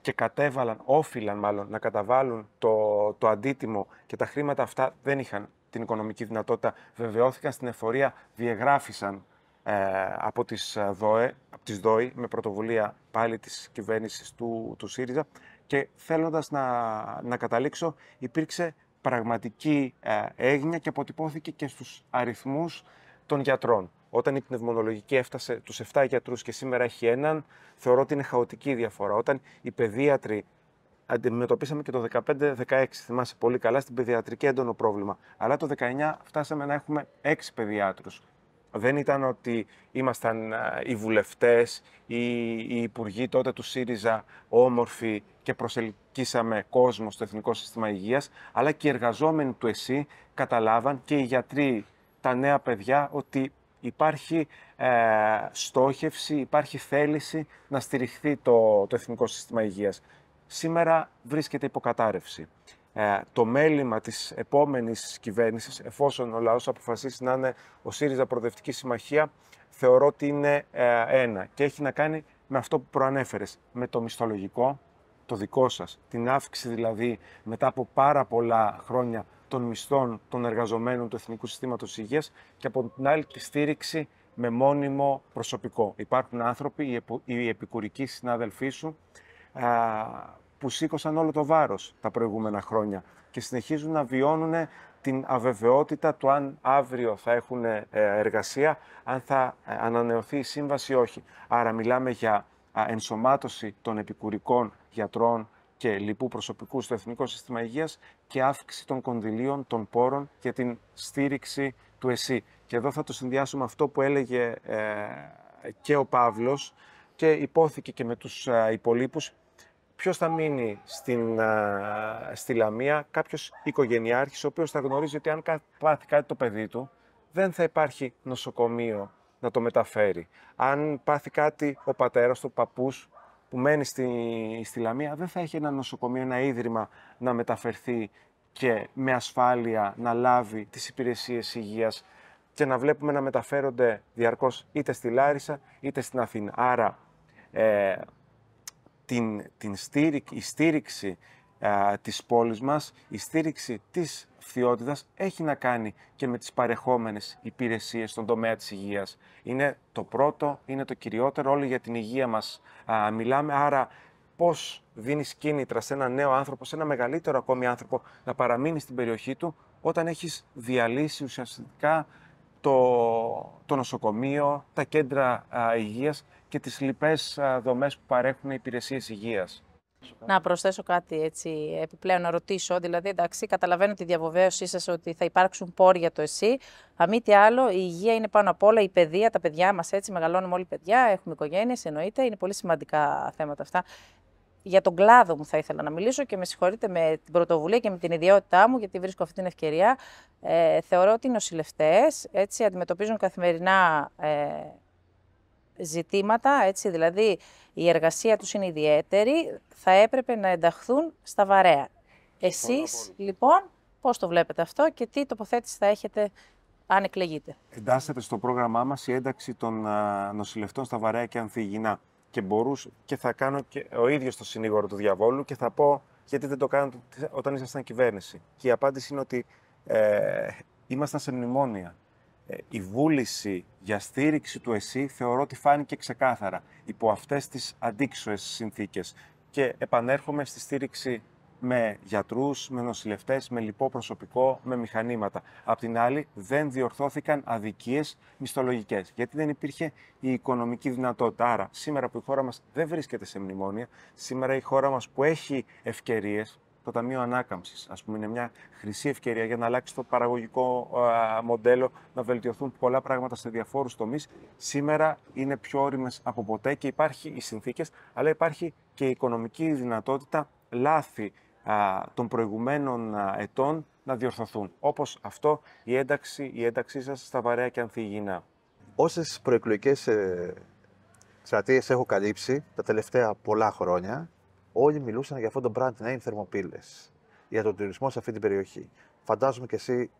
και κατέβαλαν, όφυλαν μάλλον, να καταβάλουν το, το αντίτιμο και τα χρήματα αυτά δεν είχαν την οικονομική δυνατότητα, βεβαιώθηκαν στην εφορία, διεγράφησαν ε, από τις ε, ΔΟΕ, από τις ΔΟΗ, με πρωτοβουλία πάλι της κυβέρνησης του, του ΣΥΡΙΖΑ και θέλοντας να, να καταλήξω, υπήρξε πραγματική ε, έγνοια και αποτυπώθηκε και στους αριθμούς των γιατρών. Όταν η πνευμονολογική έφτασε τους 7 γιατρούς και σήμερα έχει έναν, θεωρώ ότι είναι χαοτική η διαφορά. Όταν οι παιδίατροι αντιμετωπίσαμε και το 15-16, θυμάσαι πολύ καλά, στην παιδιατρική έντονο πρόβλημα. Αλλά το 19 φτάσαμε να έχουμε 6 παιδιάτρους δεν ήταν ότι ήμασταν οι βουλευτές ή οι υπουργοί τότε του ΣΥΡΙΖΑ όμορφοι και προσελκύσαμε κόσμο στο Εθνικό Σύστημα Υγείας, αλλά και οι εργαζόμενοι του ΕΣΥ καταλάβαν και οι γιατροί, τα νέα παιδιά, ότι υπάρχει ε, στόχευση, υπάρχει θέληση να στηριχθεί το, το Εθνικό Σύστημα Υγείας. Σήμερα βρίσκεται υποκατάρρευση. Ε, το μέλημα της επόμενης κυβέρνησης, εφόσον ο λαός αποφασίσει να είναι ο ΣΥΡΙΖΑ Προοδευτική Συμμαχία, θεωρώ ότι είναι ε, ένα και έχει να κάνει με αυτό που προανέφερες, με το μισθολογικό, το δικό σας, την αύξηση δηλαδή μετά από πάρα πολλά χρόνια των μισθών των εργαζομένων του Εθνικού Συστήματος Υγείας και από την άλλη τη στήριξη με μόνιμο προσωπικό. Υπάρχουν άνθρωποι, οι επικουρικοί συνάδελφοί σου, ε, που σήκωσαν όλο το βάρος τα προηγούμενα χρόνια και συνεχίζουν να βιώνουν την αβεβαιότητα του αν αύριο θα έχουν ε, εργασία, αν θα ε, ανανεωθεί η σύμβαση ή όχι. Άρα μιλάμε για ενσωμάτωση των επικουρικών γιατρών και λοιπού προσωπικού στο Εθνικό Σύστημα Υγείας και αύξηση των κονδυλίων, των πόρων και την στήριξη του ΕΣΥ. Και εδώ θα το συνδυάσουμε αυτό που έλεγε ε, και ο Παύλος και υπόθηκε και με τους ε, Ποιος θα μείνει στην, στη Λαμία, κάποιος οικογενειάρχης, ο οποίος θα γνωρίζει ότι αν πάθει κάτι το παιδί του, δεν θα υπάρχει νοσοκομείο να το μεταφέρει. Αν πάθει κάτι ο πατέρας του, ο παππούς που μένει στη, στη Λαμία, δεν θα έχει ένα νοσοκομείο, ένα ίδρυμα να μεταφερθεί και με ασφάλεια να λάβει τις υπηρεσίες υγείας και να βλέπουμε να μεταφέρονται διαρκώς είτε στη Λάρισα είτε στην Αθήνα. Ε, την, την στήριξη, η στήριξη της πόλης μας, η στήριξη της φθιότητας έχει να κάνει και με τις παρεχόμενες υπηρεσίες στον τομέα της υγείας. Είναι το πρώτο, είναι το κυριότερο, όλοι για την υγεία μας μιλάμε, άρα πώς δίνεις κίνητρα σε ένα νέο άνθρωπο, σε ένα μεγαλύτερο ακόμη άνθρωπο να παραμείνει στην περιοχή του όταν έχεις διαλύσει ουσιαστικά το, το νοσοκομείο, τα κέντρα α, υγείας και τις λοιπές δομές που παρέχουν οι υπηρεσίες υγείας. Να προσθέσω κάτι έτσι επιπλέον, να ρωτήσω. Δηλαδή, εντάξει, καταλαβαίνω τη διαβεβαίωσή σας ότι θα υπάρξουν πόρια για το εσύ. αμή τι άλλο, η υγεία είναι πάνω απ' όλα, η παιδεία, τα παιδιά μας έτσι, μεγαλώνουμε όλοι παιδιά, έχουμε οικογένειες, εννοείται. Είναι πολύ σημαντικά θέματα αυτά. Για τον κλάδο μου θα ήθελα να μιλήσω και με συγχωρείτε με την πρωτοβουλία και με την ιδιότητά μου, γιατί βρίσκω αυτή την ευκαιρία. Ε, θεωρώ ότι οι νοσηλευτές αντιμετωπίζουν καθημερινά ε, ζητήματα, έτσι, δηλαδή η εργασία τους είναι ιδιαίτερη, θα έπρεπε να ενταχθούν στα βαρέα. Εσείς, λοιπόν, πώς το βλέπετε αυτό και τι τοποθέτηση θα έχετε αν εκλεγείτε. Εντάσσεται στο πρόγραμμά μας η ένταξη των νοσηλευτών στα βαρέα και ανθυγινά. Και μπορούς, και θα κάνω και ο ίδιος το συνήγορο του διαβόλου και θα πω γιατί δεν το κάνατε όταν ήσασταν κυβέρνηση. Και η απάντηση είναι ότι ε, ήμασταν σε μνημόνια. Ε, η βούληση για στήριξη του ΕΣΥ θεωρώ ότι φάνηκε ξεκάθαρα υπό αυτές τις αντίξωες συνθήκες. Και επανέρχομαι στη στήριξη με γιατρούς, με νοσηλευτές, με λοιπό προσωπικό, με μηχανήματα. Απ' την άλλη δεν διορθώθηκαν αδικίες μισθολογικές, γιατί δεν υπήρχε η οικονομική δυνατότητα. Άρα σήμερα που η χώρα μας δεν βρίσκεται σε μνημόνια, σήμερα η χώρα μας που έχει ευκαιρίες, το Ταμείο Ανάκαμψης. Ας πούμε, είναι μια χρυσή ευκαιρία για να αλλάξει το παραγωγικό μοντέλο, να βελτιωθούν πολλά πράγματα σε διαφόρους τομείς. Σήμερα είναι πιο όριμες από ποτέ και υπάρχει οι συνθήκες, αλλά υπάρχει και η οικονομική δυνατότητα λάθη των προηγουμένων ετών να διορθωθούν. Όπως αυτό η ένταξη, η ένταξή σας στα βαρέα και ανθυγινά. Όσες προεκλογικές ε, έχω καλύψει τα τελευταία πολλά χρόνια, όλοι μιλούσαν για αυτό το brand name θερμοπύλες, για τον τουρισμό σε αυτή την περιοχή. Φαντάζομαι και εσύ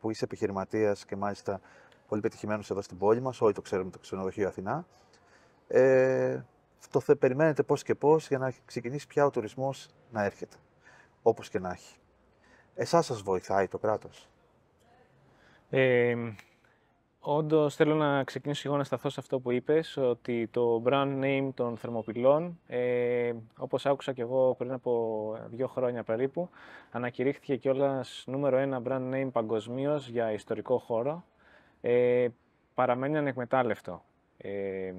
που είσαι επιχειρηματίας και μάλιστα πολύ πετυχημένος εδώ στην πόλη μας, όλοι το ξέρουμε το ξενοδοχείο Αθηνά. Ε, το περιμένετε πώς και πώς για να ξεκινήσει πια ο τουρισμός να έρχεται. Όπως και να έχει. Εσάς σας βοηθάει το κράτος. Ε, Όντως, θέλω να ξεκινήσω εγώ να σταθώ σε αυτό που είπες, ότι το brand name των θερμοπυλών, ε, όπως άκουσα και εγώ πριν από δύο χρόνια περίπου, ανακηρύχθηκε κιόλας νούμερο ένα brand name παγκοσμίως για ιστορικό χώρο. Ε, παραμένει ανεκμετάλλευτο. Ε,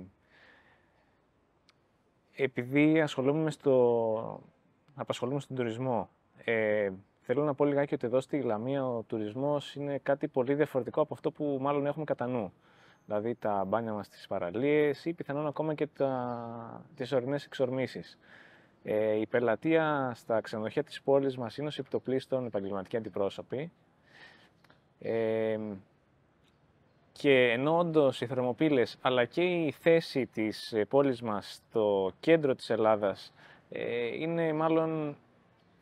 επειδή ασχολούμαι στο, απασχολούμαι στον τουρισμό, ε, Θέλω να πω λιγάκι ότι εδώ στη Λαμία ο τουρισμός είναι κάτι πολύ διαφορετικό από αυτό που μάλλον έχουμε κατά νου. Δηλαδή τα μπάνια μας στι παραλίες ή πιθανόν ακόμα και τα... τις ορεινές εξορμήσεις. Ε, η πελατεία στα ξενοδοχεία της πόλης μας είναι ως επιτοπλίστων επαγγελματικοί αντιπρόσωποι. Ε, και ενώ όντως οι θερμοπύλες αλλά και η θέση της ε, πόλης μας στο κέντρο της Ελλάδας ε, είναι μάλλον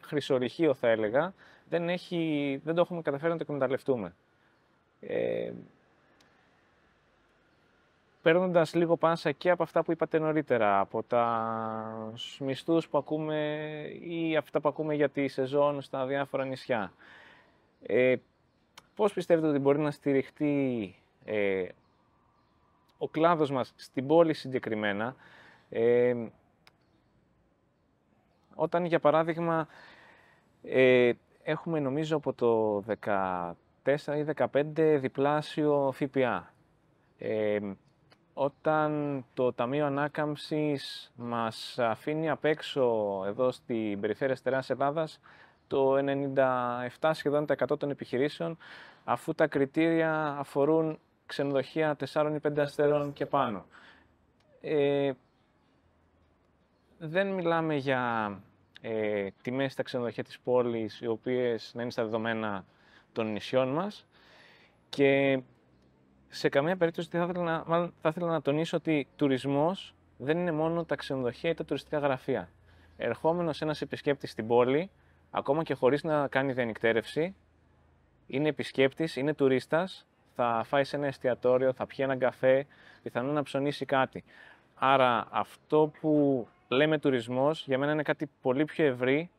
χρυσορυχείο θα έλεγα, δεν, έχει, δεν το έχουμε καταφέρει να το εκμεταλλευτούμε. Ε, Παίρνοντας λίγο πάσα και από αυτά που είπατε νωρίτερα, από τα μισθούς που ακούμε ή αυτά που ακούμε για τη σεζόν στα διάφορα νησιά, ε, πώς πιστεύετε ότι μπορεί να στηριχτεί ε, ο κλάδος μας στην πόλη συγκεκριμένα, ε, όταν για παράδειγμα ε, έχουμε νομίζω από το 14 ή 15 διπλάσιο ΦΠΑ. Ε, όταν το Ταμείο Ανάκαμψης μας αφήνει απ' έξω εδώ στην περιφέρεια Στεράς Ελλάδας το 97 σχεδόν 100 των επιχειρήσεων αφού τα κριτήρια αφορούν ξενοδοχεία 4 ή 5 αστέρων και πάνω. Ε, δεν μιλάμε για ε, τιμές στα ξενοδοχεία της πόλης, οι οποίες να είναι στα δεδομένα των νησιών μας. Και σε καμία περίπτωση θα ήθελα να, θα τονίσω ότι τουρισμός δεν είναι μόνο τα ξενοδοχεία ή τα τουριστικά γραφεία. Ερχόμενος ένας επισκέπτης στην πόλη, ακόμα και χωρίς να κάνει διανυκτέρευση, είναι επισκέπτης, είναι τουρίστας, θα φάει σε ένα εστιατόριο, θα πιει έναν καφέ, πιθανόν να ψωνίσει κάτι. Άρα αυτό που λέμε τουρισμός, για μένα είναι κάτι πολύ πιο ευρύ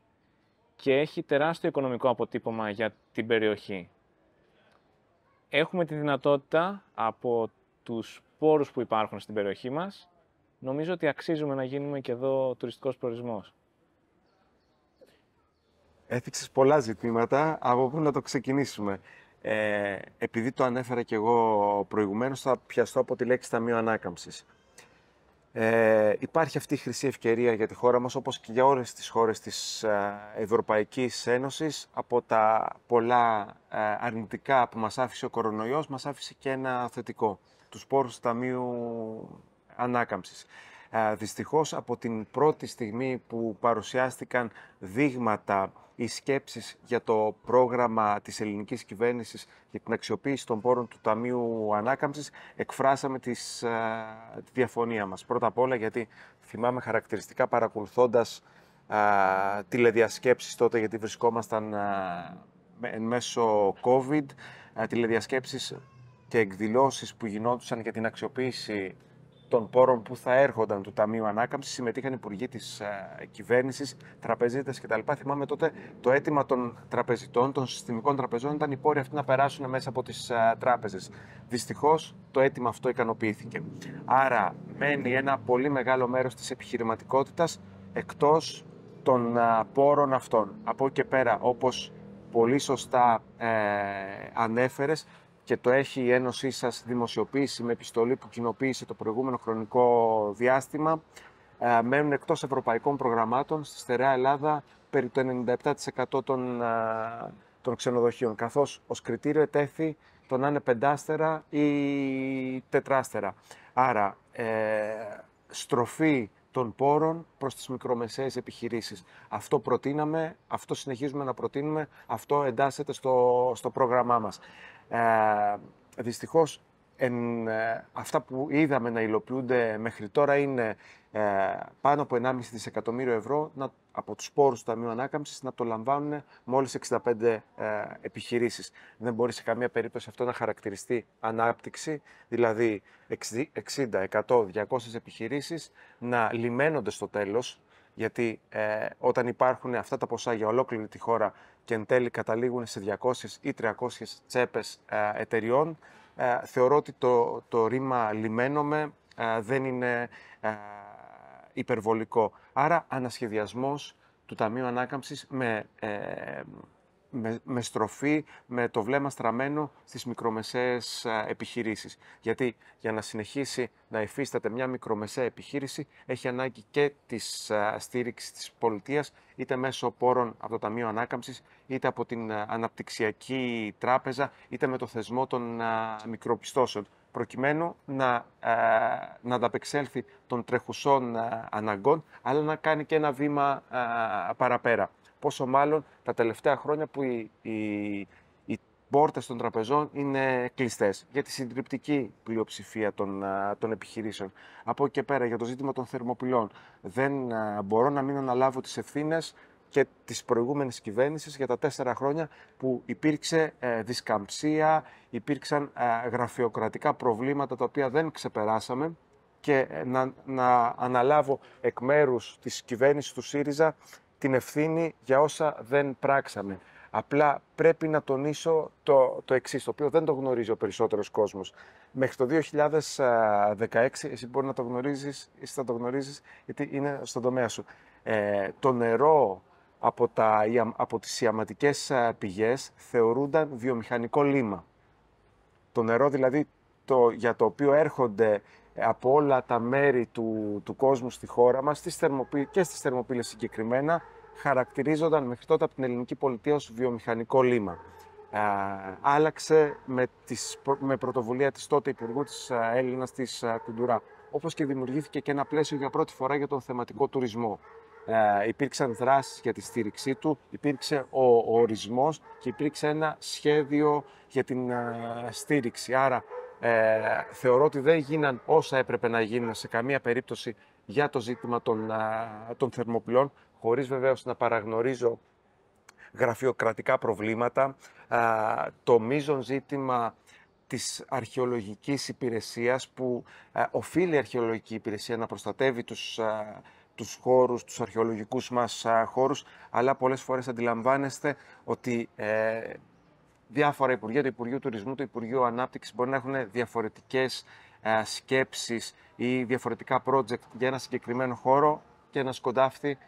και έχει τεράστιο οικονομικό αποτύπωμα για την περιοχή. Έχουμε τη δυνατότητα από τους πόρους που υπάρχουν στην περιοχή μας, νομίζω ότι αξίζουμε να γίνουμε και εδώ τουριστικός προορισμός. Έθιξες πολλά ζητήματα, από πού να το ξεκινήσουμε. Ε, επειδή το ανέφερα και εγώ προηγουμένως, θα πιαστώ από τη λέξη Ταμείο Ανάκαμψης. Ε, υπάρχει αυτή η χρυσή ευκαιρία για τη χώρα μας, όπως και για όλες τις χώρες της ε, Ευρωπαϊκής Ένωσης. Από τα πολλά ε, αρνητικά που μας άφησε ο κορονοϊός, μας άφησε και ένα θετικό, τους πόρους του Ταμείου Ανάκαμψης. Ε, δυστυχώς, από την πρώτη στιγμή που παρουσιάστηκαν δείγματα οι σκέψεις για το πρόγραμμα της ελληνικής κυβέρνησης για την αξιοποίηση των πόρων του Ταμείου Ανάκαμψης εκφράσαμε τις, ε, τη διαφωνία μας. Πρώτα απ' όλα γιατί θυμάμαι χαρακτηριστικά παρακολουθώντας τηλεδιασκέψει τηλεδιασκέψεις τότε γιατί βρισκόμασταν ε, εν μέσω COVID, τηλεδιασκέψει τηλεδιασκέψεις και εκδηλώσεις που γινόντουσαν για την αξιοποίηση των πόρων που θα έρχονταν του Ταμείου Ανάκαμψης. Συμμετείχαν υπουργοί της ε, κυβέρνησης, τραπεζίτες κτλ. Θυμάμαι τότε το αίτημα των τραπεζιτών, των συστημικών τραπεζών, ήταν οι πόροι αυτοί να περάσουν μέσα από τις ε, τράπεζες. Δυστυχώς το αίτημα αυτό ικανοποιήθηκε. Άρα μένει ένα πολύ μεγάλο μέρος της επιχειρηματικότητας εκτός των ε, πόρων αυτών. Από εκεί και πέρα, όπως πολύ σωστά ε, ανέφερες, και το έχει η Ένωσή σας δημοσιοποιήσει με επιστολή που κοινοποίησε το προηγούμενο χρονικό διάστημα, ε, μένουν εκτός ευρωπαϊκών προγραμμάτων στη στερεά Ελλάδα περί το 97% των, ε, των ξενοδοχείων, καθώς ως κριτήριο ετέθη το να είναι πεντάστερα ή τετράστερα. Άρα, ε, στροφή των πόρων προς τις μικρομεσαίες επιχειρήσεις. Αυτό προτείναμε, αυτό συνεχίζουμε να προτείνουμε, αυτό εντάσσεται στο, στο πρόγραμμά μας. Ε, δυστυχώς ε, αυτά που είδαμε να υλοποιούνται μέχρι τώρα είναι ε, πάνω από 1,5 δισεκατομμύριο ευρώ να, από τους πόρους του Ταμείου Ανάκαμψης να το λαμβάνουν μόλις 65 ε, επιχειρήσεις. Δεν μπορεί σε καμία περίπτωση αυτό να χαρακτηριστεί ανάπτυξη, δηλαδή 60, 100, 200 επιχειρήσεις να λιμένονται στο τέλος, γιατί ε, όταν υπάρχουν αυτά τα ποσά για ολόκληρη τη χώρα και εν τέλει καταλήγουν σε 200 ή 300 τσέπες ε, εταιριών, ε, θεωρώ ότι το, το ρήμα λιμένομαι ε, δεν είναι ε, υπερβολικό. Άρα ανασχεδιασμός του Ταμείου Ανάκαμψης με με, με στροφή, με το βλέμμα στραμμένο στις μικρομεσαίες επιχειρήσεις. Γιατί για να συνεχίσει να υφίσταται μια μικρομεσαία επιχείρηση έχει ανάγκη και της στήριξης της πολιτείας είτε μέσω πόρων από το Ταμείο Ανάκαμψης, είτε από την Αναπτυξιακή Τράπεζα, είτε με το θεσμό των μικροπιστώσεων προκειμένου να, να ανταπεξέλθει των τρεχουσών αναγκών, αλλά να κάνει και ένα βήμα παραπέρα όσο μάλλον τα τελευταία χρόνια που οι, οι, πόρτες των τραπεζών είναι κλειστές για τη συντριπτική πλειοψηφία των, επιχειρήσεων. Από εκεί και πέρα, για το ζήτημα των θερμοπυλών, δεν μπορώ να μην αναλάβω τις ευθύνες και τη προηγούμενη κυβέρνηση για τα τέσσερα χρόνια που υπήρξε ε, δισκαμψία, υπήρξαν γραφειοκρατικά προβλήματα τα οποία δεν ξεπεράσαμε και ε, να, να αναλάβω εκ μέρους της κυβέρνησης του ΣΥΡΙΖΑ την ευθύνη για όσα δεν πράξαμε. Απλά πρέπει να τονίσω το, το εξής, το οποίο δεν το γνωρίζει ο περισσότερος κόσμος. Μέχρι το 2016, εσύ μπορεί να το γνωρίζεις, εσύ θα το γνωρίζεις, γιατί είναι στον τομέα σου. Ε, το νερό από, τα, από τις ιαματικές ε, πηγές θεωρούνταν βιομηχανικό λίμα. Το νερό δηλαδή το, για το οποίο έρχονται από όλα τα μέρη του, του κόσμου στη χώρα μας στις θερμοπύ... και στις θερμοπύλες συγκεκριμένα χαρακτηρίζονταν μέχρι τότε από την ελληνική πολιτεία ως βιομηχανικό λίμα. Ε, άλλαξε με, τις, με πρωτοβουλία της τότε Υπουργού της ε, Έλληνας της ε, Κουντουρά, όπως και δημιουργήθηκε και ένα πλαίσιο για πρώτη φορά για τον θεματικό τουρισμό. Ε, υπήρξαν δράσεις για τη στήριξή του, υπήρξε ο, ο ορισμός και υπήρξε ένα σχέδιο για την ε, στήριξη. Άρα ε, θεωρώ ότι δεν γίναν όσα έπρεπε να γίνουν σε καμία περίπτωση για το ζήτημα των, των θερμοπυλών, χωρίς βεβαίως να παραγνωρίζω γραφειοκρατικά προβλήματα. το μείζον ζήτημα της αρχαιολογικής υπηρεσίας που οφείλει η αρχαιολογική υπηρεσία να προστατεύει τους, τους χώρους, τους αρχαιολογικούς μας χώρους, αλλά πολλές φορές αντιλαμβάνεστε ότι ε, διάφορα υπουργεία, το Υπουργείο Τουρισμού, το Υπουργείο Ανάπτυξης, μπορεί να έχουν διαφορετικές ε, σκέψεις ή διαφορετικά project για ένα συγκεκριμένο χώρο και να σκοντάφτη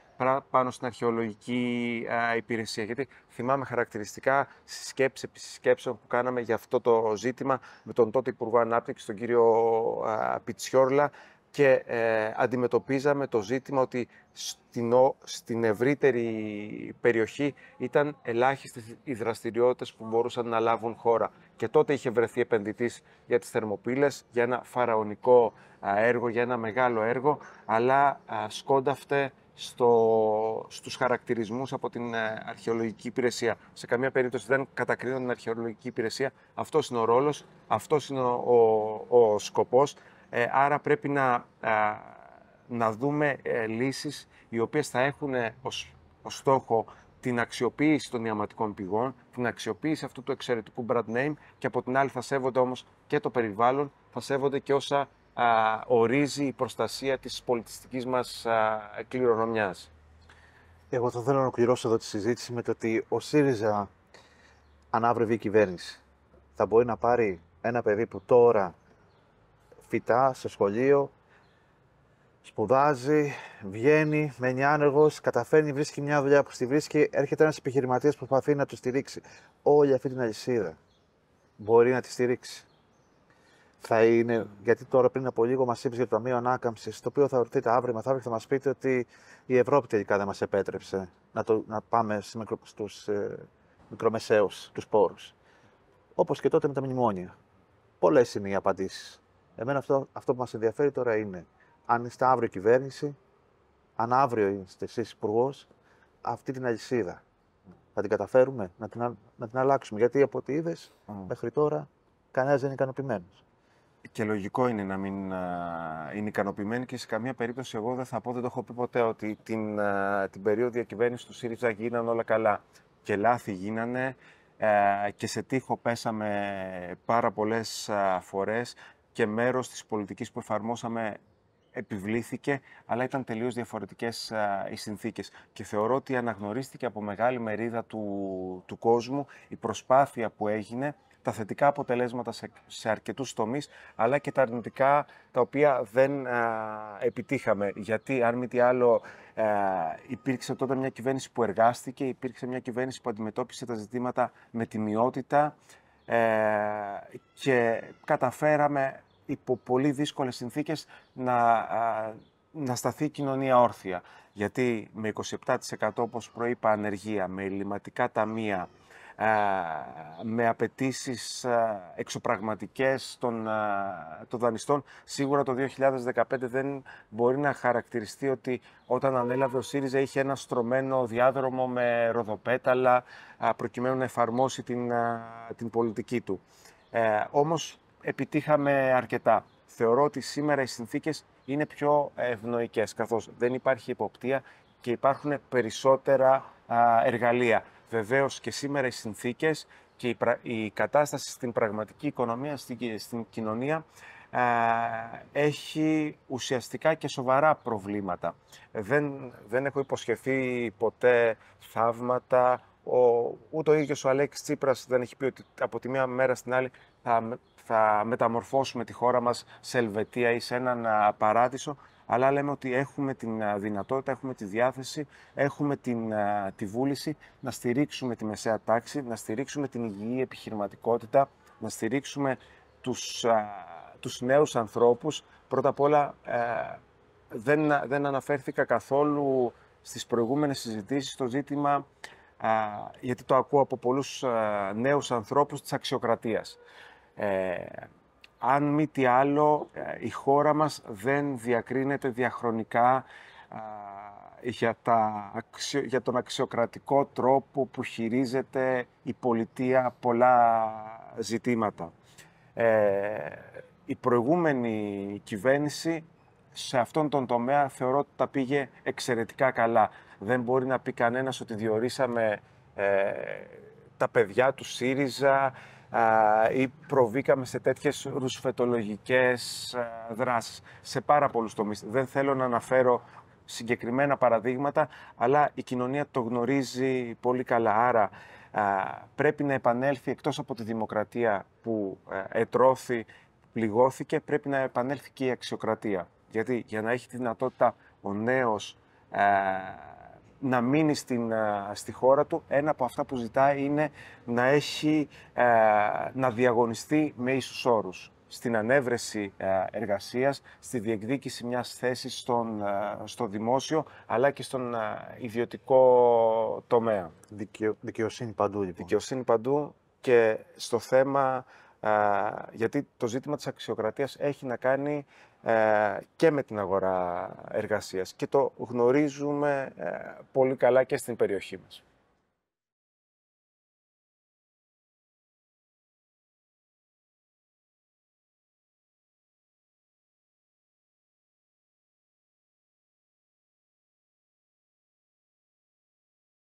πάνω στην αρχαιολογική ε, υπηρεσία. Γιατί θυμάμαι χαρακτηριστικά συσκέψει επί που κάναμε για αυτό το ζήτημα με τον τότε Υπουργό Ανάπτυξης, τον κύριο α, ε, Πιτσιόρλα, και ε, αντιμετωπίζαμε το ζήτημα ότι στην, ευρύτερη περιοχή ήταν ελάχιστες οι δραστηριότητες που μπορούσαν να λάβουν χώρα. Και τότε είχε βρεθεί επενδυτής για τις θερμοπύλες, για ένα φαραωνικό έργο, για ένα μεγάλο έργο, αλλά α, στο, στους χαρακτηρισμούς από την α, ε, αρχαιολογική υπηρεσία. Σε καμία περίπτωση δεν κατακρίνω την αρχαιολογική υπηρεσία. Αυτός είναι ο ρόλος, αυτός είναι ο, ο, ο σκοπός. Ε, άρα πρέπει να, να δούμε ε, λύσεις οι οποίες θα έχουν ε, ως, στόχο την αξιοποίηση των ιαματικών πηγών, την αξιοποίηση αυτού του εξαιρετικού brand name και από την άλλη θα σέβονται όμως και το περιβάλλον, θα σέβονται και όσα α, ορίζει η προστασία της πολιτιστικής μας α, κληρονομιάς. Εγώ θα θέλω να ολοκληρώσω εδώ τη συζήτηση με το ότι ο ΣΥΡΙΖΑ αν αύριο η κυβέρνηση θα μπορεί να πάρει ένα παιδί που τώρα φυτά, στο σχολείο, σπουδάζει, βγαίνει, μένει άνεργος, καταφέρνει, βρίσκει μια δουλειά που στη βρίσκει, έρχεται ένας επιχειρηματίας που προσπαθεί να το στηρίξει. Όλη αυτή την αλυσίδα μπορεί να τη στηρίξει. Θα είναι, γιατί τώρα πριν από λίγο μας είπες για το Ταμείο Ανάκαμψης, το οποίο θα ρωτήσετε αύριο μεθαύριο θα μας πείτε ότι η Ευρώπη τελικά δεν μας επέτρεψε να, το, να πάμε στους ε, μικρομεσαίους, τους πόρους. Όπως και τότε με τα μνημόνια. Πολλές είναι οι απαντήσεις. Εμένα αυτό, αυτό που μας ενδιαφέρει τώρα είναι αν είστε αύριο κυβέρνηση, αν αύριο είστε εσείς υπουργός, αυτή την αλυσίδα. Θα την καταφέρουμε να την, να την αλλάξουμε. Γιατί από ό,τι είδες μέχρι τώρα κανένας δεν είναι ικανοποιημένος. Και λογικό είναι να μην είναι ικανοποιημένοι και σε καμία περίπτωση εγώ δεν θα πω, δεν το έχω πει ποτέ, ότι την, την περίοδο διακυβέρνηση του ΣΥΡΙΖΑ γίνανε όλα καλά. Και λάθη γίνανε ε, και σε τείχο πέσαμε πάρα πολλές φορές και μέρος της πολιτικής που εφαρμόσαμε επιβλήθηκε, αλλά ήταν τελείως διαφορετικές οι συνθήκες. Και θεωρώ ότι αναγνωρίστηκε από μεγάλη μερίδα του, του κόσμου η προσπάθεια που έγινε, τα θετικά αποτελέσματα σε, σε αρκετούς τομείς, αλλά και τα αρνητικά τα οποία δεν επιτύχαμε. Γιατί, αν μη τι άλλο, υπήρξε τότε μια κυβέρνηση που εργάστηκε, υπήρξε μια κυβέρνηση που αντιμετώπισε τα ζητήματα με τιμιότητα, ε, και καταφέραμε υπό πολύ δύσκολες συνθήκες να, να σταθεί η κοινωνία όρθια. Γιατί με 27% όπως προείπα ανεργία, με ελληματικά ταμεία, με απαιτήσεις εξωπραγματικές των, των δανειστών, σίγουρα το 2015 δεν μπορεί να χαρακτηριστεί ότι όταν ανέλαβε ο ΣΥΡΙΖΑ είχε ένα στρωμένο διάδρομο με ροδοπέταλα προκειμένου να εφαρμόσει την, την πολιτική του. Ε, όμως επιτύχαμε αρκετά. Θεωρώ ότι σήμερα οι συνθήκες είναι πιο ευνοϊκές, καθώς δεν υπάρχει υποπτία και υπάρχουν περισσότερα εργαλεία. Βεβαίως και σήμερα οι συνθήκες και η, κατάσταση στην πραγματική οικονομία, στην, κοινωνία, α, έχει ουσιαστικά και σοβαρά προβλήματα. Δεν, δεν έχω υποσχεθεί ποτέ θαύματα, ο, ούτε ο ίδιος ο Αλέξης Τσίπρας δεν έχει πει ότι από τη μία μέρα στην άλλη θα θα μεταμορφώσουμε τη χώρα μας σε Ελβετία ή σε έναν παράδεισο, αλλά λέμε ότι έχουμε την δυνατότητα, έχουμε τη διάθεση, έχουμε την, τη βούληση να στηρίξουμε τη μεσαία τάξη, να στηρίξουμε την υγιή επιχειρηματικότητα, να στηρίξουμε τους, τους νέους ανθρώπους. Πρώτα απ' όλα δεν, δεν αναφέρθηκα καθόλου στις προηγούμενες συζητήσεις το ζήτημα γιατί το ακούω από πολλούς νέους ανθρώπους της αξιοκρατίας. Ε, αν μη τι άλλο, ε, η χώρα μας δεν διακρίνεται διαχρονικά για, τον αξιοκρατικό τρόπο που χειρίζεται η πολιτεία πολλά ζητήματα. Ε, η προηγούμενη κυβέρνηση σε αυτόν τον τομέα θεωρώ ότι τα πήγε εξαιρετικά καλά. Δεν μπορεί να πει κανένας ότι διορίσαμε τα παιδιά του ΣΥΡΙΖΑ, ή προβήκαμε σε τέτοιες ρουσφετολογικές δράσεις σε πάρα πολλούς τομείς. Δεν θέλω να αναφέρω συγκεκριμένα παραδείγματα, αλλά η κοινωνία το γνωρίζει πολύ καλά. Άρα πρέπει να επανέλθει εκτός από τη δημοκρατία που ετρώθη, πληγώθηκε, πρέπει να επανέλθει και η αξιοκρατία. Γιατί για να έχει τη δυνατότητα ο νέος να μείνει ε, στη χώρα του, ένα από αυτά που ζητάει είναι να, έχει, ε, να διαγωνιστεί με ίσους όρους στην ανέβρεση ε, εργασίας, στη διεκδίκηση μιας θέσης στον, στο δημόσιο, αλλά και στον ιδιωτικό τομέα. Δικαιο, δικαιοσύνη παντού, λοιπόν. Δικαιοσύνη παντού και στο θέμα, γιατί το ζήτημα της αξιοκρατίας έχει να κάνει ε, και με την αγορά εργασίας και το γνωρίζουμε ε, πολύ καλά και στην περιοχή μας.